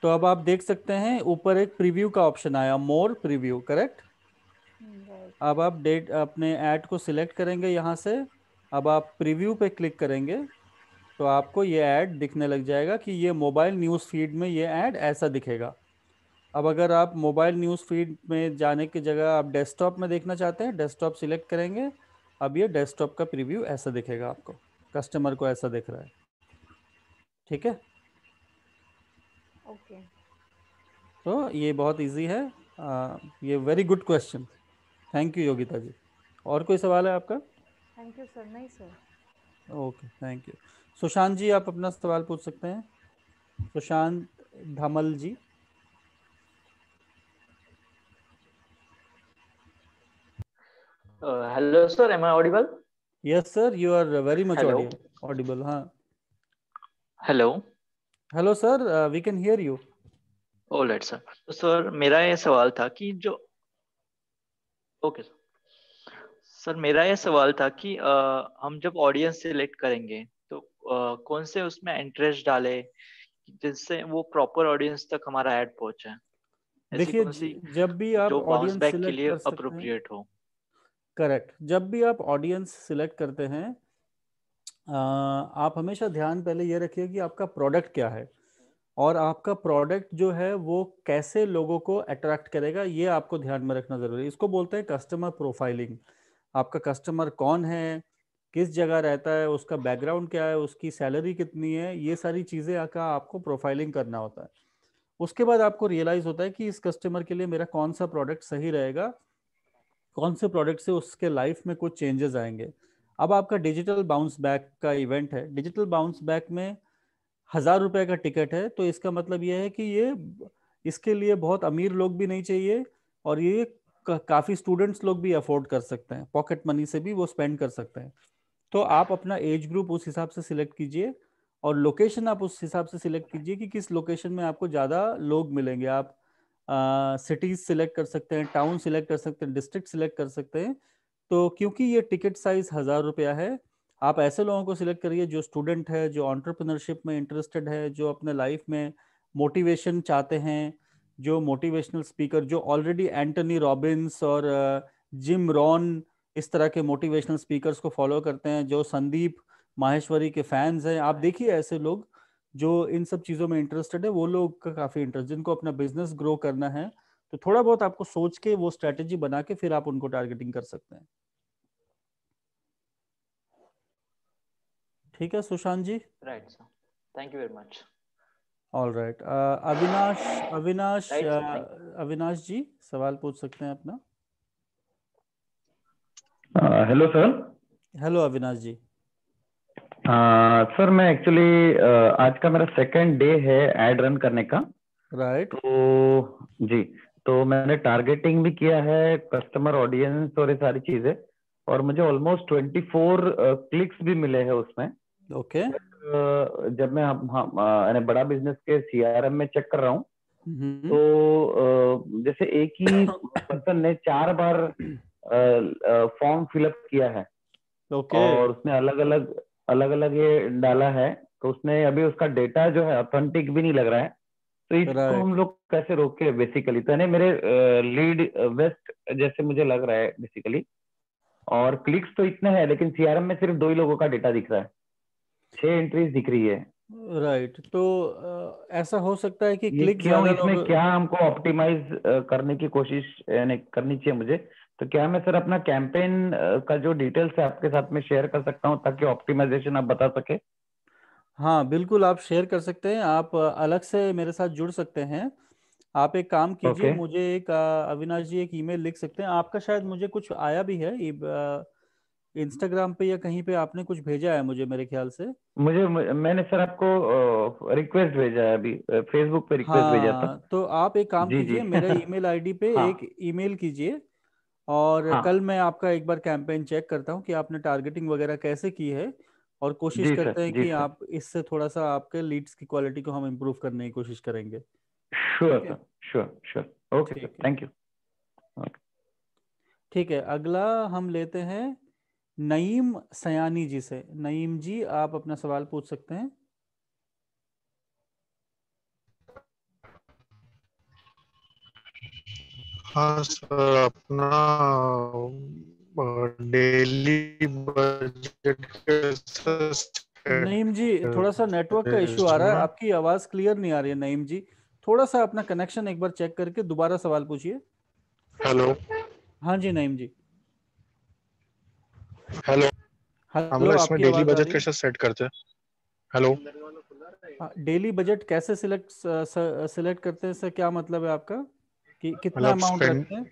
तो अब आप देख सकते हैं ऊपर एक प्रीव्यू का ऑप्शन आया मोर प्रीव्यू करेक्ट अब आप डेट अपने ऐड को सिलेक्ट करेंगे यहाँ से अब आप प्रीव्यू पे क्लिक करेंगे तो आपको ये ऐड दिखने लग जाएगा कि ये मोबाइल न्यूज़ फीड में ये ऐड ऐसा दिखेगा अब अगर आप मोबाइल न्यूज़ फीड में जाने की जगह आप डेस्कटॉप में देखना चाहते हैं डेस्कटॉप सिलेक्ट करेंगे अब ये डेस्कटॉप का प्रीव्यू ऐसा दिखेगा आपको कस्टमर को ऐसा दिख रहा है ठीक है ओके तो ये बहुत इजी है आ, ये very good question thank you Yogita ji और कोई सवाल है आपका थैंक यू सर नहीं sir okay thank you Sushant ji आप अपना सवाल पूछ सकते हैं Sushant Dhamal ji hello sir am I audible yes sir you are very much audible हाँ hello hello sir we can hear you ओलेट सर तो सर मेरा ये सवाल था कि जो ओके सर सर मेरा ये सवाल था कि आ, uh, हम जब ऑडियंस सिलेक्ट करेंगे तो आ, uh, कौन से उसमें इंटरेस्ट डाले जिससे वो प्रॉपर ऑडियंस तक हमारा ऐड पहुंचे देखिए जब भी आप ऑडियंस के लिए अप्रोप्रिएट हो करेक्ट जब भी आप ऑडियंस सिलेक्ट करते हैं आप हमेशा ध्यान पहले ये रखिए कि आपका प्रोडक्ट क्या है और आपका प्रोडक्ट जो है वो कैसे लोगों को अट्रैक्ट करेगा ये आपको ध्यान में रखना जरूरी है इसको बोलते हैं कस्टमर प्रोफाइलिंग आपका कस्टमर कौन है किस जगह रहता है उसका बैकग्राउंड क्या है उसकी सैलरी कितनी है ये सारी चीज़ें का आपको प्रोफाइलिंग करना होता है उसके बाद आपको रियलाइज़ होता है कि इस कस्टमर के लिए मेरा कौन सा प्रोडक्ट सही रहेगा कौन से प्रोडक्ट से उसके लाइफ में कुछ चेंजेस आएंगे अब आपका डिजिटल बाउंस बैक का इवेंट है डिजिटल बाउंस बैक में हजार रुपए का टिकट है तो इसका मतलब यह है कि ये इसके लिए बहुत अमीर लोग भी नहीं चाहिए और ये काफी स्टूडेंट्स लोग भी अफोर्ड कर सकते हैं पॉकेट मनी से भी वो स्पेंड कर सकते हैं तो आप अपना एज ग्रुप उस हिसाब से सिलेक्ट कीजिए और लोकेशन आप उस हिसाब से सिलेक्ट कीजिए कि किस लोकेशन में आपको ज़्यादा लोग मिलेंगे आप सिटीज सिलेक्ट कर सकते हैं टाउन सिलेक्ट कर सकते हैं डिस्ट्रिक्ट सिलेक्ट कर सकते हैं तो क्योंकि ये टिकट साइज हज़ार रुपया है आप ऐसे लोगों को सिलेक्ट करिए जो स्टूडेंट है जो ऑन्टरप्रिनरशिप में इंटरेस्टेड है जो अपने लाइफ में मोटिवेशन चाहते हैं जो मोटिवेशनल स्पीकर जो ऑलरेडी एंटनी रॉबिन्स और जिम रॉन इस तरह के मोटिवेशनल स्पीकर्स को फॉलो करते हैं जो संदीप माहेश्वरी के फैंस हैं आप देखिए ऐसे लोग जो इन सब चीज़ों में इंटरेस्टेड है वो लोग का काफ़ी इंटरेस्ट जिनको अपना बिजनेस ग्रो करना है तो थोड़ा बहुत आपको सोच के वो स्ट्रेटेजी बना के फिर आप उनको टारगेटिंग कर सकते हैं ठीक है Sushant ji right sir thank you very much all right Avinash Avinash uh, Avinash ji सवाल पूछ सकते हैं अपना hello sir hello Avinash ji sir uh, मैं एक्चुअली uh, आज का मेरा सेकंड डे है एड रन करने का राइट right. तो जी तो मैंने टारगेटिंग भी किया है कस्टमर ऑडियंस और ये सारी चीजें और मुझे ऑलमोस्ट ट्वेंटी फोर क्लिक्स भी मिले हैं उसमें ओके okay. जब मैं हम, हम बड़ा बिजनेस के सीआरएम में चेक कर रहा हूँ mm-hmm. तो जैसे एक ही पर्सन ने चार बार फॉर्म फिलअप किया है ओके okay. और उसने अलग अलग अलग अलग ये डाला है तो उसने अभी उसका डेटा जो है ऑथेंटिक भी नहीं लग रहा है तो इसको हम लोग कैसे रोके बेसिकली तो मेरे लीड वेस्ट जैसे मुझे लग रहा है बेसिकली और क्लिक्स तो इतने हैं लेकिन सीआरएम में सिर्फ दो ही लोगों का डेटा दिख रहा है छह एंट्रीज दिख रही है राइट right. तो आ, ऐसा हो सकता है कि क्लिक क्या इसमें और... क्या हमको ऑप्टिमाइज करने की कोशिश करनी चाहिए मुझे तो क्या मैं सर अपना कैंपेन का जो डिटेल्स है आपके साथ में शेयर कर सकता हूँ ताकि ऑप्टिमाइजेशन आप बता सके हाँ बिल्कुल आप शेयर कर सकते हैं आप अलग से मेरे साथ जुड़ सकते हैं आप एक काम कीजिए मुझे एक अविनाश जी एक ईमेल लिख सकते हैं आपका शायद मुझे कुछ आया भी है इंस्टाग्राम पे या कहीं पे आपने कुछ भेजा है मुझे मेरे ख्याल से मुझे मैंने सर आपको रिक्वेस्ट भेजा है अभी फेसबुक पे रिक्वेस्ट भेजा था हाँ, तो आप एक काम जी जी कीजिए मेरे ईमेल आईडी पे हाँ एक ईमेल कीजिए और हाँ कल मैं आपका एक बार कैंपेन चेक करता हूँ कि आपने टारगेटिंग वगैरह कैसे की है और कोशिश करते हैं कि आप इससे थोड़ा सा आपके लीड्स की क्वालिटी को हम इम्प्रूव करने की कोशिश करेंगे थैंक यू ठीक है अगला हम लेते हैं नईम सयानी जी से नईम जी आप अपना सवाल पूछ सकते हैं हाँ सर अपना नईम जी थोड़ा सा नेटवर्क का इश्यू आ रहा है आपकी आवाज क्लियर नहीं आ रही है नईम जी थोड़ा सा अपना कनेक्शन एक बार चेक करके दोबारा सवाल पूछिए हेलो हाँ जी नईम जी हेलो हम लोग इसमें डेली बजट कैसे सेट करते हैं हेलो डेली बजट कैसे सिलेक्ट सिलेक्ट करते हैं सर क्या मतलब है आपका कि कितना अमाउंट मतलब रखते हैं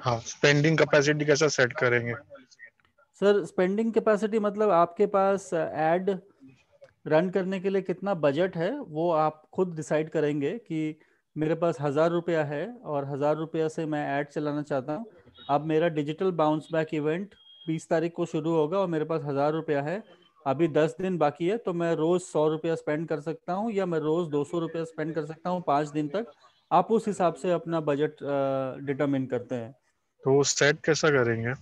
हाँ स्पेंडिंग कैपेसिटी कैसा सेट करेंगे सर स्पेंडिंग कैपेसिटी मतलब आपके पास एड रन करने के लिए कितना बजट है वो आप खुद डिसाइड करेंगे कि मेरे पास हज़ार रुपया है और हज़ार रुपया से मैं ऐड चलाना चाहता हूँ अब मेरा डिजिटल बाउंस बैक इवेंट बीस तारीख को शुरू होगा और मेरे पास हज़ार रुपया है अभी दस दिन बाकी है तो मैं रोज़ सौ रुपया स्पेंड कर सकता हूँ या मैं रोज़ दो सौ रुपया स्पेंड कर सकता हूँ पाँच दिन तक आप उस हिसाब से अपना बजट डिटर्मिन करते हैं तो वो सेट कैसा करेंगे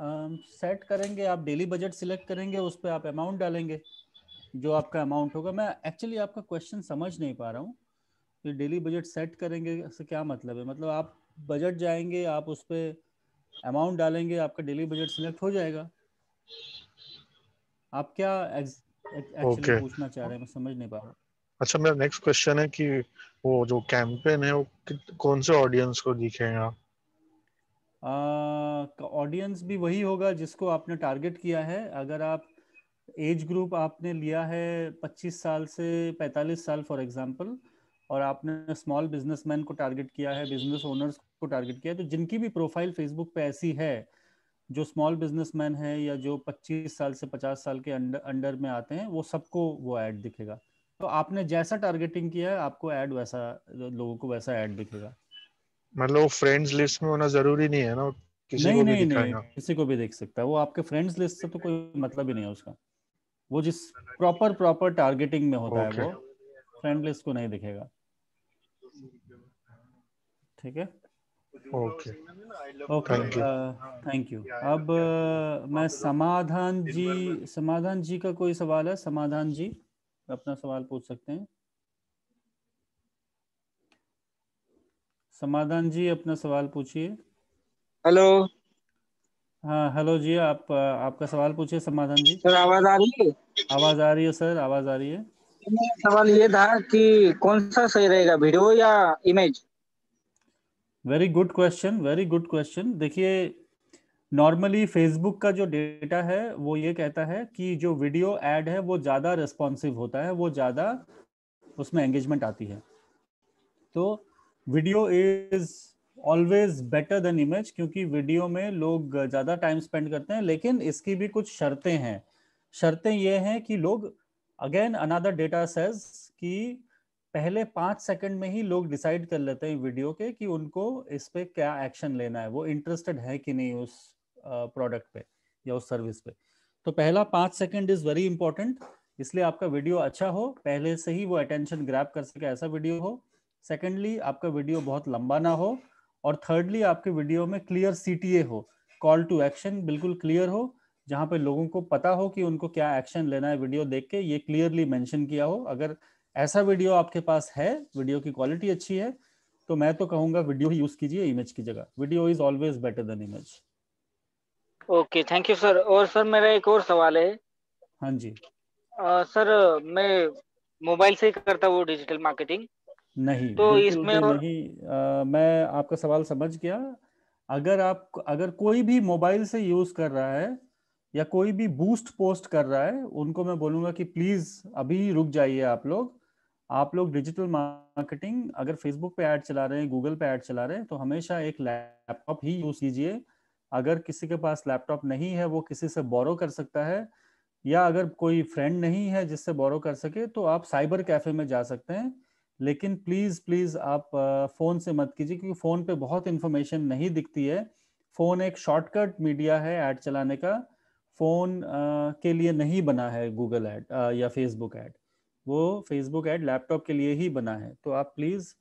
सेट uh, करेंगे आप डेली बजट सिलेक्ट करेंगे उस पर आप अमाउंट डालेंगे जो आपका अमाउंट होगा मैं एक्चुअली आपका क्वेश्चन समझ नहीं पा रहा हूँ कि डेली बजट सेट करेंगे से क्या मतलब है मतलब आप बजट जाएंगे आप उस पर अमाउंट डालेंगे आपका डेली बजट सिलेक्ट हो जाएगा आप क्या एक्चुअली okay. पूछना चाह रहे हैं मैं समझ नहीं पा रहा अच्छा मेरा नेक्स्ट क्वेश्चन है कि वो जो कैंपेन है वो कौन से ऑडियंस को दिखेगा ऑडियंस भी वही होगा जिसको आपने टारगेट किया है अगर आप एज ग्रुप आपने लिया है 25 साल से 45 साल फॉर एग्जांपल और आपने स्मॉल बिजनेसमैन को टारगेट किया है बिजनेस ओनर्स को टारगेट किया है तो जिनकी भी प्रोफाइल फेसबुक पे ऐसी है जो स्मॉल बिजनेसमैन है या जो 25 साल से 50 साल के अंडर अंडर में आते हैं वो सबको वो ऐड दिखेगा तो आपने जैसा टारगेटिंग किया है आपको ऐड वैसा लोगों को वैसा ऐड दिखेगा मतलब वो फ्रेंड्स लिस्ट में होना जरूरी नहीं है ना किसी नहीं, को नहीं, भी नहीं, नहीं, किसी को भी देख सकता है वो आपके फ्रेंड्स लिस्ट से तो कोई मतलब ही नहीं है उसका वो जिस प्रॉपर प्रॉपर टारगेटिंग में होता okay. है वो फ्रेंड लिस्ट को नहीं दिखेगा ठीक है ओके ओके थैंक यू अब uh, मैं समाधान जी समाधान जी का कोई सवाल है समाधान जी अपना सवाल पूछ सकते हैं समाधान जी अपना सवाल पूछिए हेलो हाँ हेलो जी आप आपका सवाल पूछिए समाधान जी सर आवाज आ रही है आवाज आ रही है सर आवाज आ रही है सवाल ये था कि कौन सा सही रहेगा वीडियो या image very good question very good question देखिए नॉर्मली फेसबुक का जो डेटा है वो ये कहता है कि जो वीडियो एड है वो ज़्यादा रिस्पॉन्सिव होता है वो ज़्यादा उसमें एंगेजमेंट आती है तो video is always better than image क्योंकि वीडियो में लोग ज़्यादा टाइम स्पेंड करते हैं लेकिन इसकी भी कुछ शर्तें हैं शर्तें ये हैं कि लोग अगेन अनादर डेटा सेज कि पहले पांच सेकंड में ही लोग डिसाइड कर लेते हैं वीडियो के कि उनको इस पे क्या एक्शन लेना है वो इंटरेस्टेड है कि नहीं उस प्रोडक्ट पे या उस सर्विस पे तो पहला पांच सेकंड इज़ वेरी इंपॉर्टेंट इसलिए आपका वीडियो अच्छा हो पहले से ही वो अटेंशन ग्रैप कर सके ऐसा वीडियो हो सेकेंडली आपका वीडियो बहुत लंबा ना हो और थर्डली आपके वीडियो में क्लियर सी हो कॉल टू एक्शन बिल्कुल क्लियर हो जहाँ पे लोगों को पता हो कि उनको क्या एक्शन लेना है वीडियो देख के ये क्लियरली मेंशन किया हो अगर ऐसा वीडियो आपके पास है वीडियो की क्वालिटी अच्छी है तो मैं तो कहूंगा वीडियो ही यूज कीजिए इमेज की जगह video is always better than image okay thank you sir और सर मेरा एक और सवाल है हाँ जी आ, सर मैं मोबाइल से ही करता हूँ डिजिटल मार्केटिंग नहीं तो इसमें और... नहीं आ, मैं आपका सवाल समझ गया अगर आप अगर कोई भी मोबाइल से यूज कर रहा है या कोई भी बूस्ट पोस्ट कर रहा है उनको मैं बोलूंगा कि प्लीज अभी रुक जाइए आप लोग आप लोग डिजिटल मार्केटिंग अगर फेसबुक पे ऐड चला रहे हैं गूगल पे ऐड चला रहे हैं तो हमेशा एक लैपटॉप ही यूज कीजिए अगर किसी के पास लैपटॉप नहीं है वो किसी से बोरो कर सकता है या अगर कोई फ्रेंड नहीं है जिससे बोरो कर सके तो आप साइबर कैफे में जा सकते हैं लेकिन प्लीज प्लीज आप फोन से मत कीजिए क्योंकि फोन पे बहुत इन्फॉर्मेशन नहीं दिखती है फोन एक शॉर्टकट मीडिया है ऐड चलाने का फोन के लिए नहीं बना है गूगल ऐड या फेसबुक ऐड वो फेसबुक ऐड लैपटॉप के लिए ही बना है तो आप प्लीज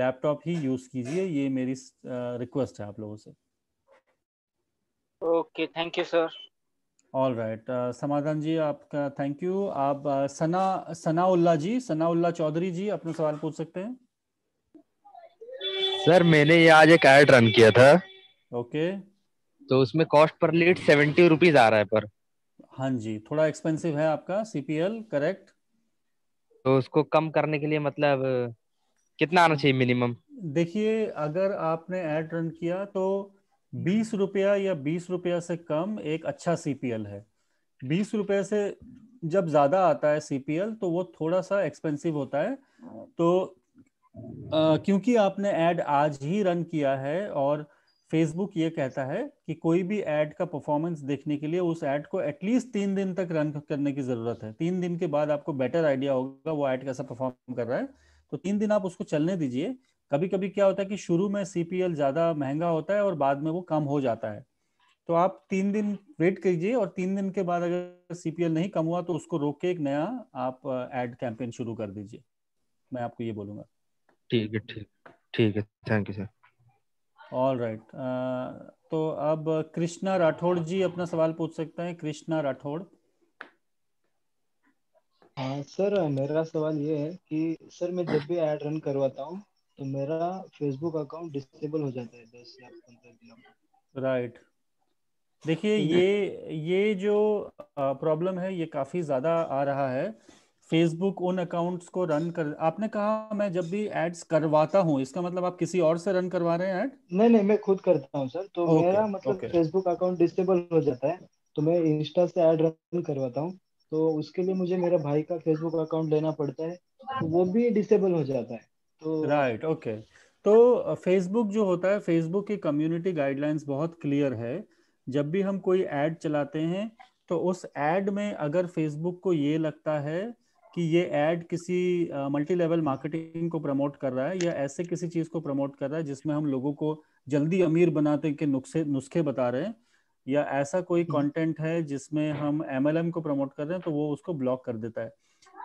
लैपटॉप ही यूज कीजिए ये मेरी रिक्वेस्ट है आप लोगों से okay thank you sir all right Samadhan ji आपका थैंक यू आप uh, सना सनाउल्ला जी सनाउल्ला चौधरी जी अपना सवाल पूछ सकते हैं सर मैंने ये आज एक एड रन किया था ओके okay. तो उसमें cost per lead seventy rupees आ रहा है पर हाँ जी थोड़ा एक्सपेंसिव है आपका सीपीएल करेक्ट तो उसको कम करने के लिए मतलब कितना आना चाहिए मिनिमम देखिए अगर आपने एड रन किया तो बीस रुपया या बीस रुपया से कम एक अच्छा सीपीएल है बीस रुपये से जब ज्यादा आता है सीपीएल तो वो थोड़ा सा एक्सपेंसिव होता है तो आ, क्योंकि आपने एड आज ही रन किया है और फेसबुक ये कहता है कि कोई भी एड का परफॉर्मेंस देखने के लिए उस एड को एटलीस्ट तीन दिन तक रन करने की जरूरत है तीन दिन के बाद आपको बेटर आइडिया होगा वो एड कैसा परफॉर्म कर रहा है तो तीन दिन आप उसको चलने दीजिए कभी कभी क्या होता है कि शुरू में सीपीएल ज्यादा महंगा होता है और बाद में वो कम हो जाता है तो आप तीन दिन वेट कीजिए और तीन दिन के बाद अगर सीपीएल नहीं कम हुआ तो उसको रोक के एक नया आप एड uh, कैंपेन शुरू कर दीजिए मैं आपको ये बोलूंगा ठीक है ठीक ठीक है thank you sir all right तो अब कृष्णा राठौड़ जी अपना सवाल पूछ सकते हैं कृष्णा राठौड़ हाँ सर मेरा सवाल ये है कि सर मैं जब भी एड रन करवाता हूँ तो मेरा फेसबुक अकाउंट डिसेबल हो जाता है दस या पंद्रह दिनों में राइट देखिए ये ये जो प्रॉब्लम है ये काफ़ी ज़्यादा आ रहा है फेसबुक उन अकाउंट्स को रन कर आपने कहा मैं जब भी एड्स करवाता हूँ इसका मतलब आप किसी और से रन करवा रहे हैं एड नहीं नहीं मैं खुद करता हूँ सर तो okay, मेरा मतलब okay. फेसबुक अकाउंट डिसेबल हो जाता है तो मैं इंस्टा से एड रन करवाता हूँ तो उसके लिए मुझे मेरे भाई का फेसबुक अकाउंट लेना पड़ता है तो वो भी डिसेबल हो जाता है राइट ओके तो फेसबुक तो, जो होता है फेसबुक की कम्युनिटी गाइडलाइंस बहुत क्लियर है जब भी हम कोई एड चलाते हैं तो उस एड में अगर फेसबुक को ये लगता है कि ये एड किसी मल्टी लेवल मार्केटिंग को प्रमोट कर रहा है या ऐसे किसी चीज़ को प्रमोट कर रहा है जिसमें हम लोगों को जल्दी अमीर बनाते के नुस्खे नुस्खे बता रहे हैं या ऐसा कोई कंटेंट हम्म। है जिसमें हम एम को प्रमोट कर रहे हैं तो वो उसको ब्लॉक कर देता है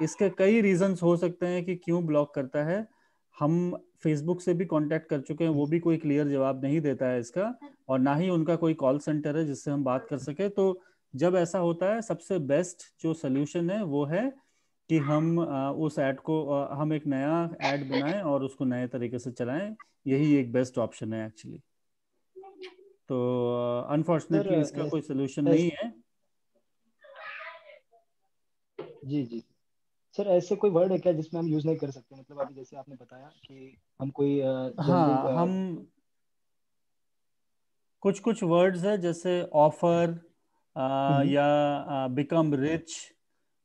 इसके कई रीजंस हो सकते हैं कि क्यों ब्लॉक करता है हम फेसबुक से भी कांटेक्ट कर चुके हैं वो भी कोई क्लियर जवाब नहीं देता है इसका और ना ही उनका कोई कॉल सेंटर है जिससे हम बात कर सके तो जब ऐसा होता है सबसे बेस्ट जो सोल्यूशन है वो है कि हम उस एड को हम एक नया एड बनाएं और उसको नए तरीके से चलाएं यही एक बेस्ट ऑप्शन है एक्चुअली तो अनफॉर्चुनेटली इसका कोई सोल्यूशन नहीं है जी जी सर ऐसे कोई वर्ड है क्या जिसमें हम यूज नहीं कर सकते मतलब अभी जैसे आपने बताया कि हम कोई हाँ हम कुछ कुछ वर्ड्स है जैसे ऑफर हम्म। या बिकम रिच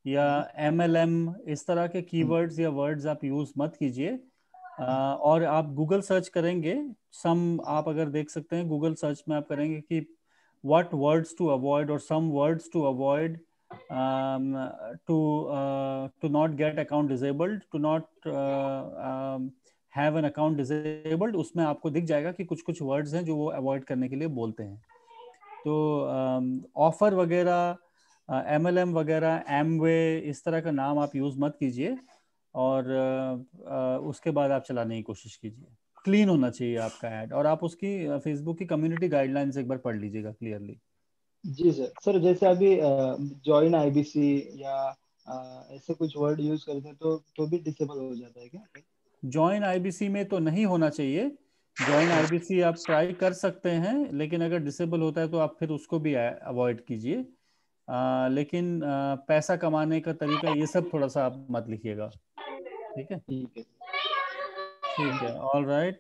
या एम एल एम इस तरह के कीवर्ड्स हम्म। या वर्ड्स आप यूज मत कीजिए और आप गूगल सर्च करेंगे सम आप अगर देख सकते हैं गूगल सर्च में आप करेंगे कि व्हाट वर्ड्स टू अवॉइड और some words to avoid um, to uh, to not get account disabled to not uh, um, have an account disabled उसमें आपको दिख जाएगा कि कुछ कुछ words हैं जो वो avoid करने के लिए बोलते हैं तो ऑफर um, वगैरह एम एल एम वगैरह एम वे इस तरह का नाम आप यूज़ मत कीजिए और uh, uh, उसके बाद आप चलाने की कोशिश कीजिए क्लीन होना चाहिए आपका ऐड और आप उसकी फेसबुक uh, की कम्युनिटी गाइडलाइंस एक बार पढ़ लीजिएगा क्लियरली जी सर सर जैसे अभी जॉइन आईबीसी या ऐसे कुछ वर्ड यूज करते हैं तो तो भी डिसेबल हो जाता है क्या जॉइन आईबीसी में तो नहीं होना चाहिए जॉइन आईबीसी आप ट्राई कर सकते हैं लेकिन अगर डिसेबल होता है तो आप फिर उसको भी अवॉइड कीजिए लेकिन आ, पैसा कमाने का तरीका ये सब थोड़ा सा आप मत लिखिएगा ठीक है ठीक है all right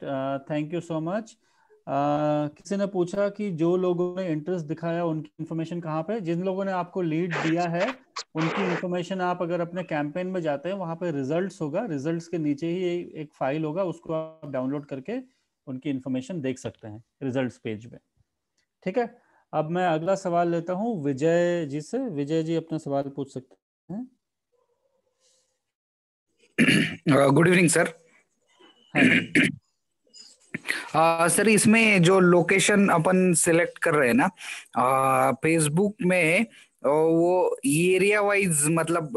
thank you so much किसी ने पूछा कि जो लोगों ने इंटरेस्ट दिखाया उनकी इन्फॉर्मेशन कहाँ पे जिन लोगों ने आपको लीड दिया है उनकी इन्फॉर्मेशन आप अगर अपने कैंपेन में जाते हैं वहां पे रिजल्ट्स होगा रिजल्ट्स के नीचे ही एक फाइल होगा उसको आप डाउनलोड करके उनकी इन्फॉर्मेशन देख सकते हैं रिजल्ट पेज में ठीक है अब मैं अगला सवाल लेता हूँ विजय जी से विजय जी अपना सवाल पूछ सकते हैं गुड इवनिंग सर सर इसमें जो लोकेशन अपन सिलेक्ट कर रहे हैं ना फेसबुक में वो एरिया वाइज मतलब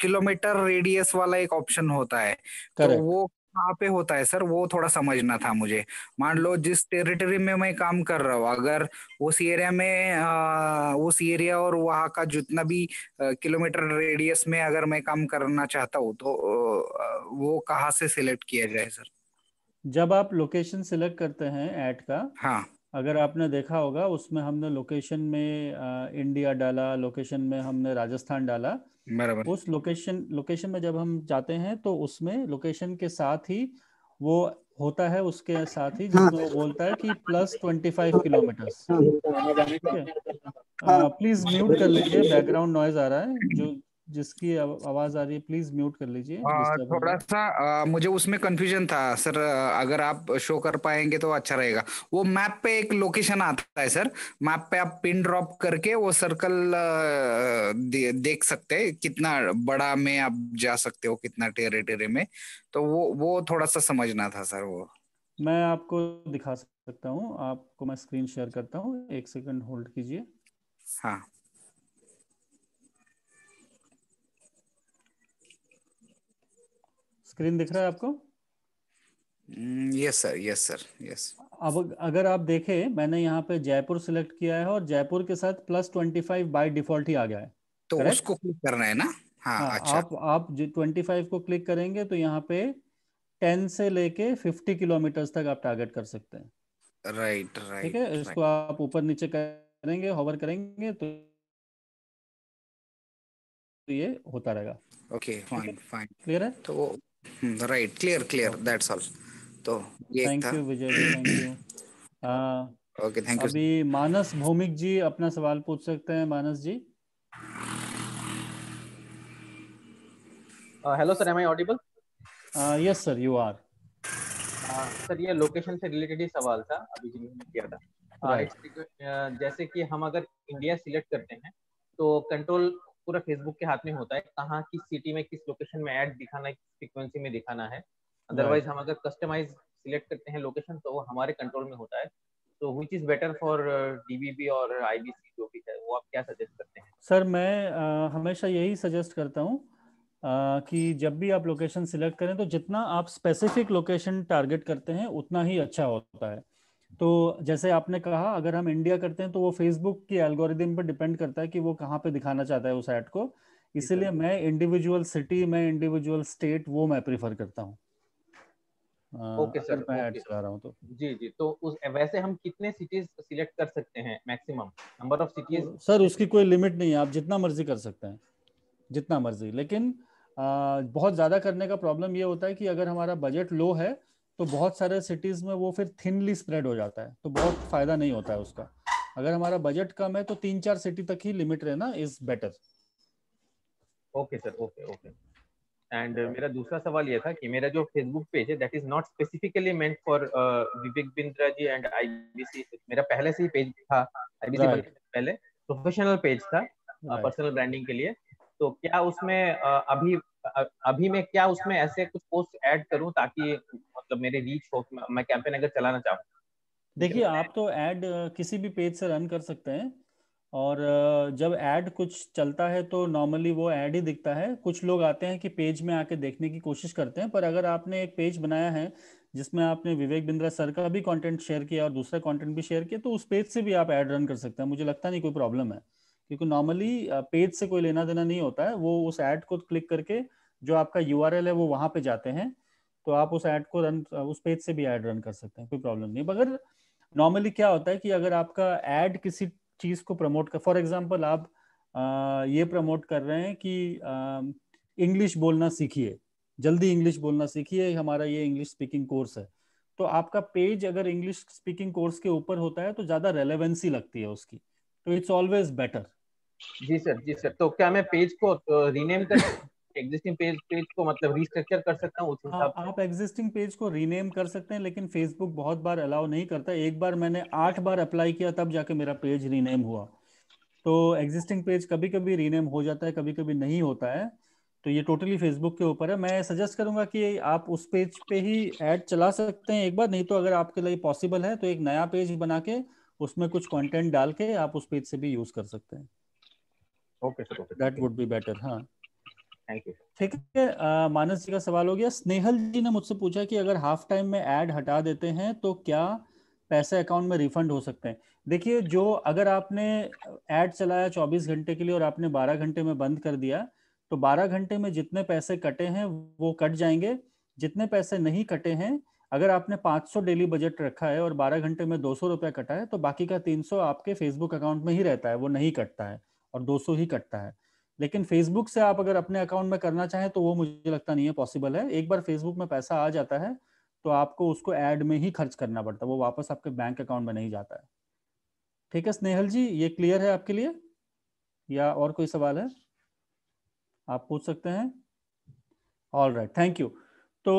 किलोमीटर रेडियस वाला एक ऑप्शन होता है तो Correct. तो वो कहाँ पे होता है सर वो थोड़ा समझना था मुझे मान लो जिस टेरिटरी में मैं काम कर रहा हूँ अगर उस एरिया में आ, उस एरिया और वहाँ का जितना भी किलोमीटर रेडियस में अगर मैं काम करना चाहता हूँ तो आ, वो कहाँ से सिलेक्ट किया जाए सर जब आप लोकेशन सिलेक्ट करते हैं ऐड का हाँ अगर आपने देखा होगा उसमें हमने लोकेशन में आ, इंडिया डाला लोकेशन में हमने राजस्थान डाला उस लोकेशन लोकेशन में जब हम जाते हैं तो उसमें लोकेशन के साथ ही वो होता है उसके साथ ही हाँ। जिसमें वो बोलता है कि प्लस ट्वेंटी फाइव किलोमीटर ठीक है प्लीज म्यूट कर लीजिए बैकग्राउंड नॉइज आ रहा है जो जिसकी आवाज आ रही है प्लीज म्यूट कर लीजिए थोड़ा सा आ, मुझे उसमें कंफ्यूजन था सर अगर आप शो कर पाएंगे तो अच्छा रहेगा वो मैप पे एक लोकेशन आता है सर मैप पे आप पिन ड्रॉप करके वो सर्कल दे, देख सकते हैं कितना बड़ा में आप जा सकते हो कितना टेरे टेरे में तो वो वो थोड़ा सा समझना था सर वो मैं आपको दिखा सकता हूँ आपको मैं स्क्रीन शेयर करता हूँ एक सेकेंड होल्ड कीजिए हाँ स्क्रीन दिख रहा है आपको yes sir yes sir yes अब अगर आप देखें मैंने यहाँ पे जयपुर सिलेक्ट किया है और जयपुर के साथ plus twenty five by default ही आ गया है तो correct? उसको क्लिक करना है ना हाँ, हाँ अच्छा। आप आप ट्वेंटी फाइव को क्लिक करेंगे तो यहाँ पे टेन से लेके फिफ्टी किलोमीटर तक आप टारगेट कर सकते हैं राइट राइट ठीक है इसको आप ऊपर नीचे करेंगे हॉवर करेंगे तो ये होता रहेगा ओके फाइन फाइन क्लियर है तो right clear clear that's all तो ये thank you Vijay thank you okay thank you अभी मानस भौमिक जी अपना सवाल पूछ सकते हैं Manas ji hello sir am I audible yes sir you are sir ये लोकेशन से रिलेटेड ही सवाल था अभी जिन्होंने किया था uh, right. uh, जैसे कि हम अगर इंडिया सिलेक्ट करते हैं तो कंट्रोल पूरा फेसबुक के हाथ में होता है कहाँ किस सिटी में किस लोकेशन में एड दिखाना है किस फ्रिक्वेंसी में दिखाना है अदरवाइज हम अगर कस्टमाइज सिलेक्ट करते हैं लोकेशन तो वो हमारे कंट्रोल में होता है तो which is better for DBB और आईबीसी जो भी है वो आप क्या सजेस्ट करते हैं सर मैं आ, uh, हमेशा यही सजेस्ट करता हूँ uh, कि जब भी आप लोकेशन सिलेक्ट करें तो जितना आप स्पेसिफिक लोकेशन टारगेट करते हैं उतना ही अच्छा होता है तो जैसे आपने कहा अगर हम इंडिया करते हैं तो वो फेसबुक की एल्गोरिदम पर डिपेंड करता है कि वो कहाँ पे दिखाना चाहता है उस ऐड को इसीलिए मैं इंडिविजुअल सिटी में इंडिविजुअल स्टेट वो मैं प्रीफर करता हूँ ओके सर मैं ऐड चला रहा हूँ तो जी जी तो उस वैसे हम कितने सिटीज सिलेक्ट कर सकते हैं maximum number of cities sir उसकी कोई लिमिट नहीं है आप जितना मर्जी कर सकते हैं जितना मर्जी लेकिन आ, बहुत ज़्यादा करने का प्रॉब्लम ये होता है कि अगर हमारा बजट लो है तो बहुत सारे सिटीज में वो फिर थिनली स्प्रेड हो जाता है तो बहुत फायदा नहीं होता है उसका अगर हमारा बजट कम है तो तीन चार सिटी तक ही लिमिट रहना is better okay sir okay okay and मेरा दूसरा सवाल ये था कि मेरा जो फेसबुक पेज है that is not specifically meant for Vivek Bindra ji and IBC मेरा पहले से ही पेज था आईबीसी right. पहले प्रोफेशनल पेज था पर्सनल right. ब्रांडिंग uh, के लिए तो क्या उसमें uh, अभी अभी मैं क्या उसमें ऐसे कुछ पोस्ट ऐड करूं ताकि मतलब मेरे रीच हो मैं कैंपेन अगर चलाना चाहूं देखिए आप तो ऐड किसी भी पेज से रन कर सकते हैं और जब ऐड कुछ चलता है तो नॉर्मली वो ऐड ही दिखता है कुछ लोग आते हैं कि पेज में आके देखने की कोशिश करते हैं पर अगर आपने एक पेज बनाया है जिसमें आपने विवेक बिंद्रा सर का भी कंटेंट शेयर किया और दूसरा कंटेंट भी शेयर किया तो उस पेज से भी आप ऐड रन कर सकते हैं मुझे लगता नहीं कोई प्रॉब्लम है क्योंकि नॉर्मली पेज से कोई लेना देना नहीं होता है वो उस एड को क्लिक करके जो आपका यू है वो वहाँ पे जाते हैं तो आप उस एड को रन उस पेज से भी एड रन कर सकते हैं कोई प्रॉब्लम नहीं मगर नॉर्मली क्या होता है कि अगर आपका एड किसी चीज़ को प्रमोट कर फॉर एग्जाम्पल आप आ, ये प्रमोट कर रहे हैं कि इंग्लिश बोलना सीखिए जल्दी इंग्लिश बोलना सीखिए हमारा ये इंग्लिश स्पीकिंग कोर्स है तो आपका पेज अगर इंग्लिश स्पीकिंग कोर्स के ऊपर होता है तो ज़्यादा रेलेवेंसी लगती है उसकी तो इट्स ऑलवेज बेटर जी सर जी सर तो क्या मैं पेज को तो रीनेम कर एग्जिस्टिंग पेज पेज को मतलब रीस्ट्रक्चर कर सकता हूँ उस हाँ, हिसाब आप एग्जिस्टिंग पेज को रीनेम कर सकते हैं लेकिन फेसबुक बहुत बार अलाउ नहीं करता एक बार मैंने आठ बार अप्लाई किया तब जाके मेरा पेज रीनेम हुआ तो एग्जिस्टिंग पेज कभी कभी रीनेम हो जाता है कभी कभी नहीं होता है तो ये टोटली फेसबुक के ऊपर है मैं सजेस्ट करूंगा कि आप उस पेज पे ही ऐड चला सकते हैं एक बार नहीं तो अगर आपके लिए पॉसिबल है तो एक नया पेज बना के उसमें कुछ कंटेंट डाल के आप उस पेज से भी यूज कर सकते हैं दैट वुड बी बेटर हाँ थैंक यू ठीक है मानस जी का सवाल हो गया स्नेहल जी ने मुझसे पूछा कि अगर हाफ टाइम में एड हटा देते हैं तो क्या पैसे अकाउंट में रिफंड हो सकते हैं देखिए जो अगर आपने एड चलाया 24 घंटे के लिए और आपने 12 घंटे में बंद कर दिया तो 12 घंटे में जितने पैसे कटे हैं वो कट जाएंगे जितने पैसे नहीं कटे हैं अगर आपने 500 डेली बजट रखा है और 12 घंटे में दो सौ रुपया कटा है तो बाकी का 300 आपके फेसबुक अकाउंट में ही रहता है वो नहीं कटता है और 200 ही कटता है लेकिन फेसबुक से आप अगर अपने अकाउंट में करना चाहें तो वो मुझे लगता नहीं है पॉसिबल है एक बार फेसबुक में पैसा आ जाता है तो आपको उसको एड में ही खर्च करना पड़ता है वो वापस आपके बैंक अकाउंट में नहीं जाता है ठीक है स्नेहल जी ये क्लियर है आपके लिए या और कोई सवाल है आप पूछ सकते हैं ऑल राइट थैंक यू तो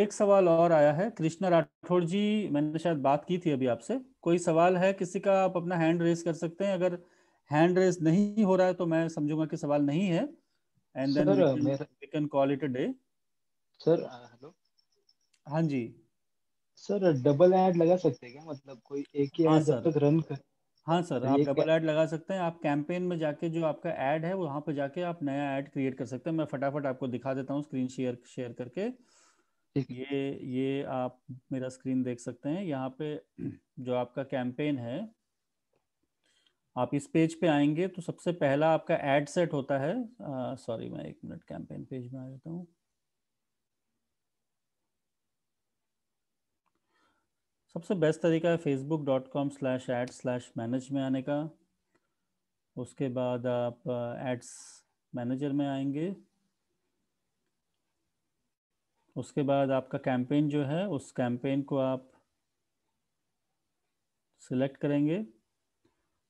एक सवाल और आया है कृष्णा राठौड़ जी मैंने शायद बात की थी अभी आपसे कोई सवाल है किसी का आप अपना हैंड रेस कर सकते हैं अगर हैंड रेस नहीं हो रहा है तो मैं समझूंगा कि सवाल नहीं है and then we can call it a day sir hello हां जी सर डबल ऐड लगा सकते हैं क्या मतलब कोई एक ही हाँ सर तक रन कर हाँ सर आप डबल ऐड लगा सकते हैं आप कैंपेन में जाके जो आपका ऐड है वहां पर जाके आप नया ऐड क्रिएट कर सकते हैं मैं फटाफट आपको दिखा देता हूँ स्क्रीन शेयर शेयर करके ये ये आप मेरा स्क्रीन देख सकते हैं यहाँ पे जो आपका कैंपेन है आप इस पेज पे आएंगे तो सबसे पहला आपका एड सेट होता है सॉरी मैं एक मिनट कैंपेन पेज में आ जाता हूँ सबसे बेस्ट तरीका है Facebook dot com slash ad slash manage में आने का उसके बाद आप एड्स मैनेजर में आएंगे उसके बाद आपका कैंपेन जो है उस कैंपेन को आप सिलेक्ट करेंगे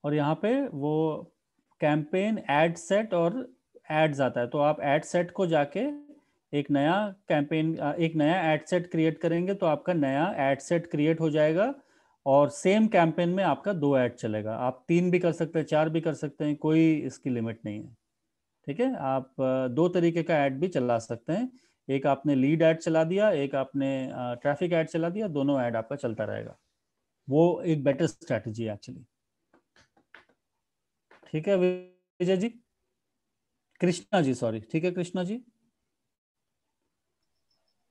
और यहाँ पे वो कैंपेन एड सेट और एड्स आता है तो आप एड सेट को जाके एक नया कैंपेन एक नया एड सेट क्रिएट करेंगे तो आपका नया एड सेट क्रिएट हो जाएगा और सेम कैंपेन में आपका दो ऐड चलेगा आप तीन भी कर सकते हैं चार भी कर सकते हैं कोई इसकी लिमिट नहीं है ठीक है आप दो तरीके का ऐड भी चला सकते हैं एक आपने लीड ऐड चला दिया एक आपने ट्रैफिक ऐड चला दिया दोनों ऐड आपका चलता रहेगा वो एक बेटर स्ट्रैटेजी है एक्चुअली ठीक है विजय जी कृष्णा जी सॉरी ठीक है Krishna ji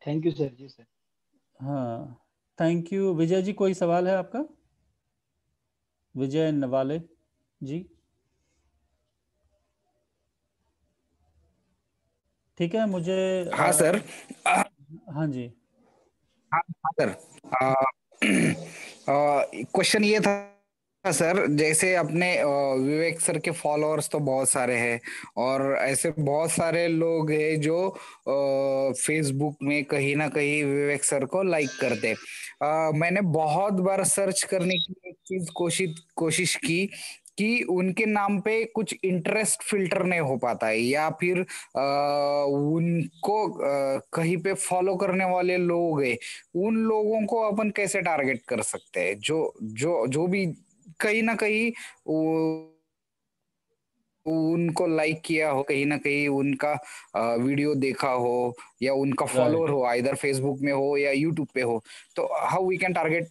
thank you sir जी सर हाँ थैंक यू विजय जी कोई सवाल है आपका विजय नवाले जी ठीक है मुझे हाँ सर हाँ जी हाँ सर हाँ, क्वेश्चन ये था हाँ सर जैसे अपने विवेक सर के फॉलोअर्स तो बहुत सारे हैं और ऐसे बहुत सारे लोग हैं जो फेसबुक में कहीं ना कहीं विवेक सर को लाइक करते मैंने बहुत बार सर्च करने की एक चीज कोशिश कोशिश की कि उनके नाम पे कुछ इंटरेस्ट फिल्टर नहीं हो पाता है या फिर आ, उनको आ, कहीं पे फॉलो करने वाले लोग हैं उन लोगों को अपन कैसे टारगेट कर सकते हैं जो जो जो भी कहीं ना कहीं वो उनको लाइक किया हो कहीं ना कहीं उनका वीडियो देखा हो या उनका फॉलोअर हो इधर फेसबुक में हो या यूट्यूब पे हो तो how we can target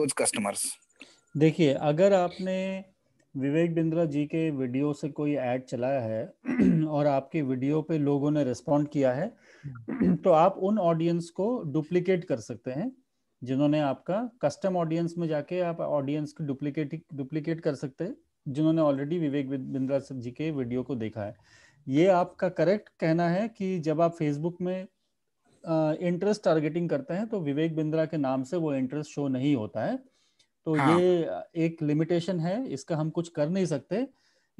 those customers देखिए अगर आपने विवेक बिंद्रा जी के वीडियो से कोई ऐड चलाया है और आपके वीडियो पे लोगों ने रिस्पॉन्ड किया है तो आप उन ऑडियंस को डुप्लीकेट कर सकते हैं जिन्होंने आपका कस्टम ऑडियंस में जाके आप ऑडियंस को डुप्लीकेट डुप्लीकेट कर सकते हैं जिन्होंने ऑलरेडी विवेक बिंद्रा जी के वीडियो को देखा है ये आपका करेक्ट कहना है कि जब आप फेसबुक में इंटरेस्ट टारगेटिंग करते हैं तो विवेक बिंद्रा के नाम से वो इंटरेस्ट शो नहीं होता है तो हाँ. ये एक लिमिटेशन है इसका हम कुछ कर नहीं सकते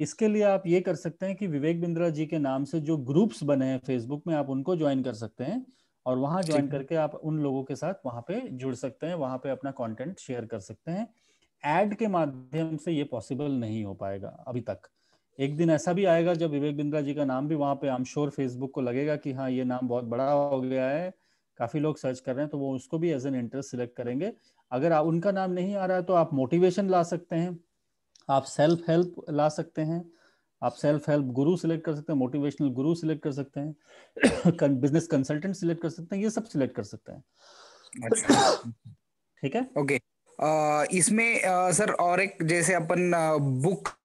इसके लिए आप ये कर सकते हैं कि विवेक बिंद्रा जी के नाम से जो ग्रुप्स बने हैं फेसबुक में आप उनको ज्वाइन कर सकते हैं और वहां ज्वाइन करके आप उन लोगों के साथ वहां पे जुड़ सकते हैं वहां पे अपना कंटेंट शेयर कर सकते हैं एड के माध्यम से ये पॉसिबल नहीं हो पाएगा अभी तक एक दिन ऐसा भी आएगा जब विवेक बिंद्रा जी का नाम भी वहां पे आम श्योर फेसबुक को लगेगा कि हाँ ये नाम बहुत बड़ा हो गया है काफी लोग सर्च कर रहे हैं तो वो उसको भी एज एन इंटरेस्ट सिलेक्ट करेंगे अगर उनका नाम नहीं आ रहा है तो आप मोटिवेशन ला सकते हैं आप सेल्फ हेल्प ला सकते हैं आप सेल्फ हेल्प गुरु सिलेक्ट कर सकते हैं मोटिवेशनल गुरु सिलेक्ट कर सकते हैं बिजनेस कंसल्टेंट सिलेक्ट कर सकते हैं ये सब सिलेक्ट कर सकते हैं अच्छा। ठीक है ओके okay. इसमें सर और एक जैसे अपन बुक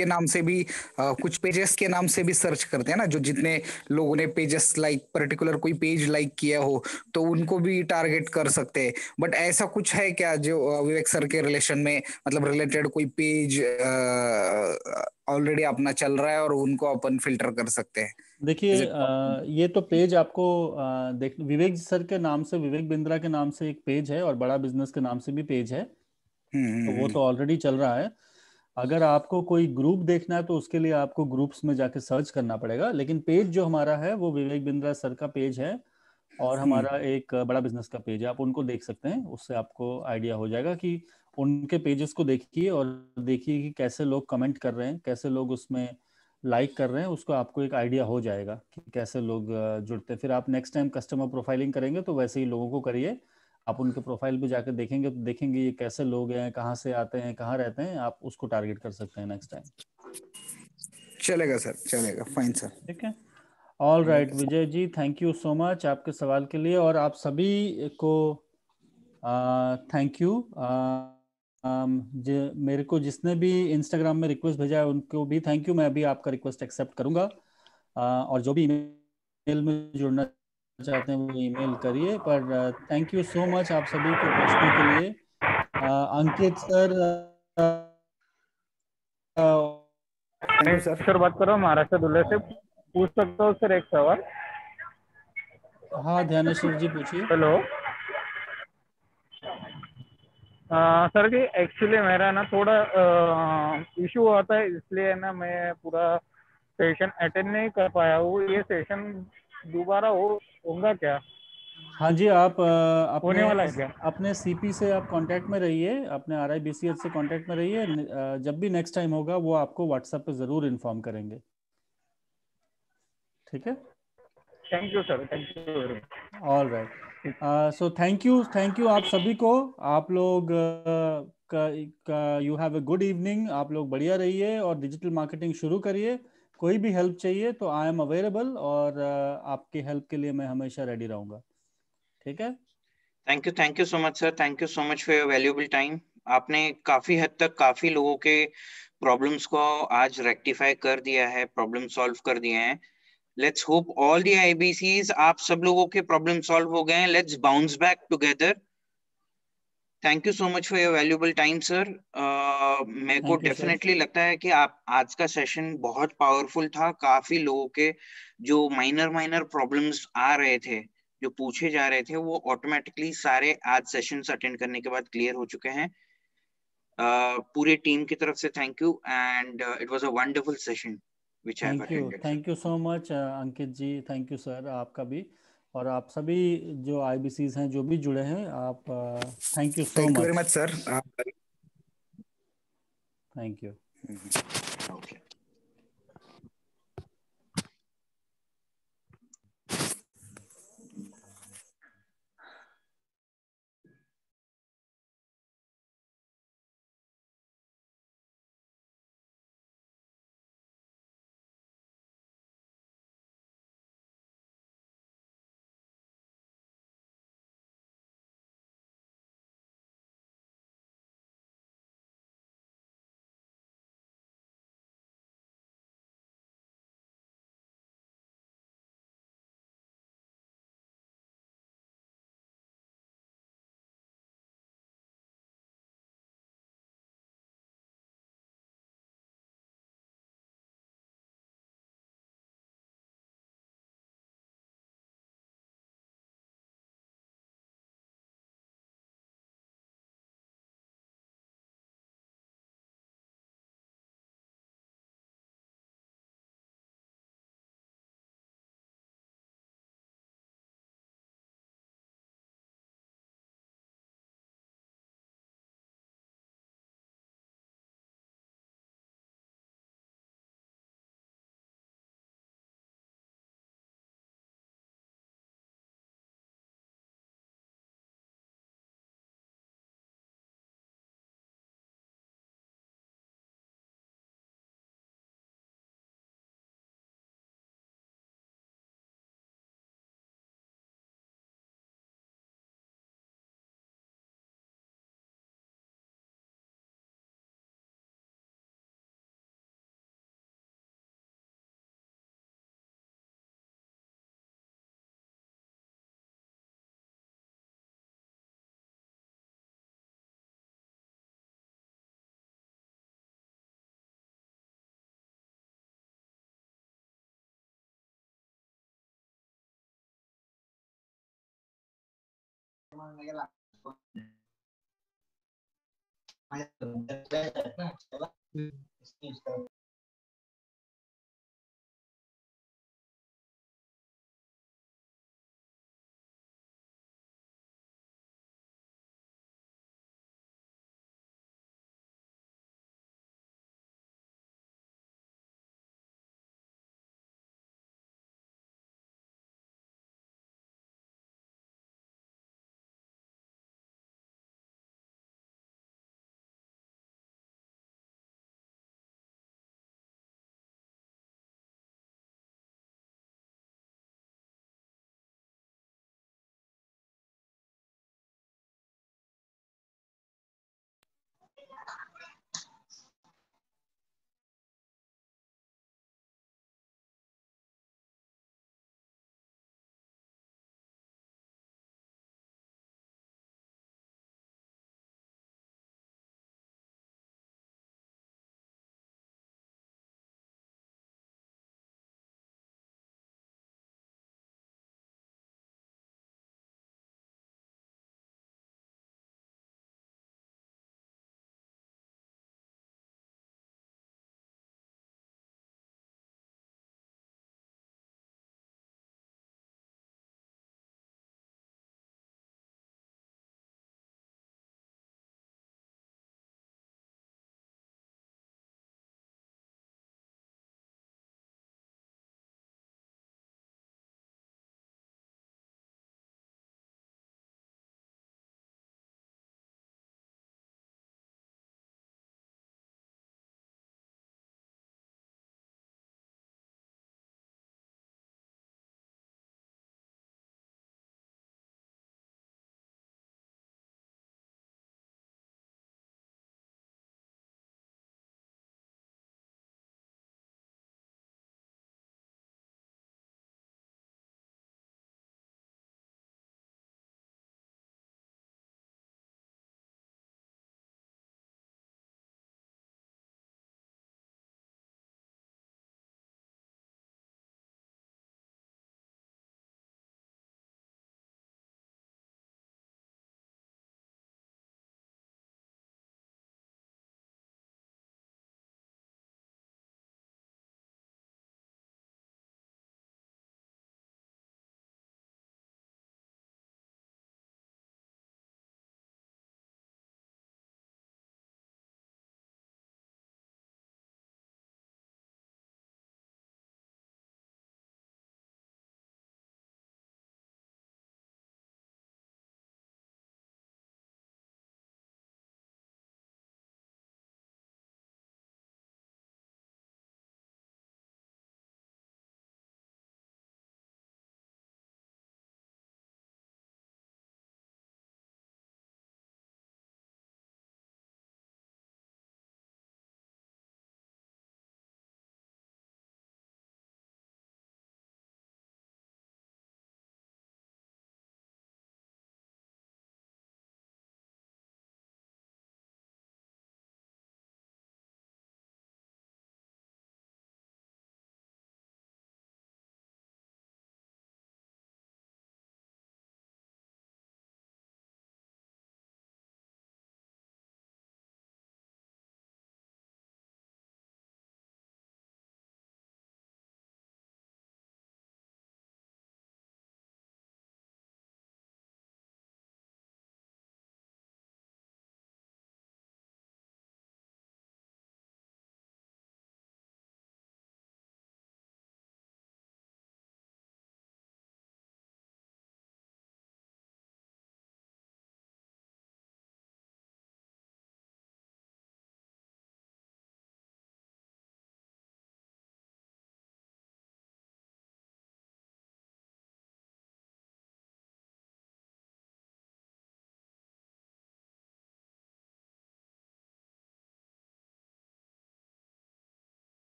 के नाम से भी आ, कुछ पेजेस के नाम से भी सर्च करते हैं ना जो जितने लोगों ने पेजेस लाइक पर्टिकुलर कोई पेज लाइक किया हो तो उनको भी टारगेट कर सकते हैं बट ऐसा कुछ है क्या जो विवेक सर के रिलेशन में मतलब रिलेटेड कोई पेज ऑलरेडी अपना चल रहा है और उनको अपन फिल्टर कर सकते हैं देखिए ये तो पेज आपको देख विवेक सर के नाम से विवेक बिंद्रा के नाम से एक पेज है और बड़ा बिजनेस के नाम से भी पेज है हम्म, हम्म, तो वो हम्म। तो ऑलरेडी चल रहा है अगर आपको कोई ग्रुप देखना है तो उसके लिए आपको ग्रुप्स में जाके सर्च करना पड़ेगा लेकिन पेज जो हमारा है वो विवेक बिंद्रा सर का पेज है और hmm. हमारा एक बड़ा बिजनेस का पेज है आप उनको देख सकते हैं उससे आपको आइडिया हो जाएगा कि उनके पेजेस को देखिए और देखिए कि कैसे लोग कमेंट कर रहे हैं कैसे लोग उसमें लाइक कर रहे हैं उसको आपको एक आइडिया हो जाएगा कि कैसे लोग जुड़ते हैं फिर आप नेक्स्ट टाइम कस्टमर प्रोफाइलिंग करेंगे तो वैसे ही लोगों को करिए आप उनके प्रोफाइल पे जाकर देखेंगे तो देखेंगे ये कैसे लोग हैं कहाँ से आते हैं कहाँ रहते हैं आप उसको टारगेट कर सकते हैं नेक्स्ट टाइम चलेगा सर चलेगा फाइन सर ठीक है all right Vijay ji thank you so much आपके सवाल के लिए और आप सभी को थैंक यू मेरे को जिसने भी इंस्टाग्राम में रिक्वेस्ट भेजा है उनको भी थैंक यू मैं अभी आपका रिक्वेस्ट एक्सेप्ट करूंगा uh, और जो भी ईमेल में जुड़ना चाहते हैं वो ईमेल करिए पर थैंक यू सो मच आप सभी के प्रश्नों के लिए अंकित सर नहीं सर सर बात करो महाराष्ट्र दुल्हे से पूछ सकता हूँ सर एक सवाल हाँ ध्यान जी पूछिए हेलो सर जी एक्चुअली मेरा ना थोड़ा इशू हुआ था इसलिए ना मैं पूरा सेशन अटेंड नहीं कर पाया हूँ ये सेशन दोबारा हो होगा क्या हाँ जी आप अपने, होने वाला है क्या अपने सीपी से आप कांटेक्ट में रहिए अपने आर आई से कांटेक्ट में रहिए जब भी नेक्स्ट टाइम होगा वो आपको व्हाट्सएप पे जरूर इन्फॉर्म करेंगे ठीक है thank you sir thank you all right so thank you thank you आप सभी को आप लोग you have a good evening आप लोग बढ़िया रहिए और डिजिटल मार्केटिंग शुरू करिए कोई भी हेल्प चाहिए तो आई एम अवेलेबल और आपके हेल्प के लिए मैं हमेशा रेडी रहूंगा ठीक है thank you thank you so much sir thank you so much for your valuable time आपने काफी हद तक काफी लोगों के प्रॉब्लम्स को आज रेक्टिफाई कर दिया है प्रॉब्लम सॉल्व कर दिए हैं let's hope all the IBCs आप सब लोगों के प्रॉब्लम सॉल्व हो गए हैं let's bounce back together thank you so much for your valuable time sir मेरे को डेफिनेटली लगता है कि आप आज का सेशन बहुत पावरफुल था काफी लोगों के जो माइनर माइनर प्रॉब्लम्स आ रहे थे जो पूछे जा रहे थे वो ऑटोमेटिकली सारे आज सेशन अटेंड करने के बाद क्लियर हो चुके हैं uh, पूरे टीम की तरफ से thank you and it was a wonderful session which I have attended thank you so much Ankit ji thank you sir आपका भी और आप सभी जो आई हैं जो भी जुड़े हैं आप thank you so much much sir thank you okay memang ayah lah. Ayah tu. Ayah tu. Ayah tu.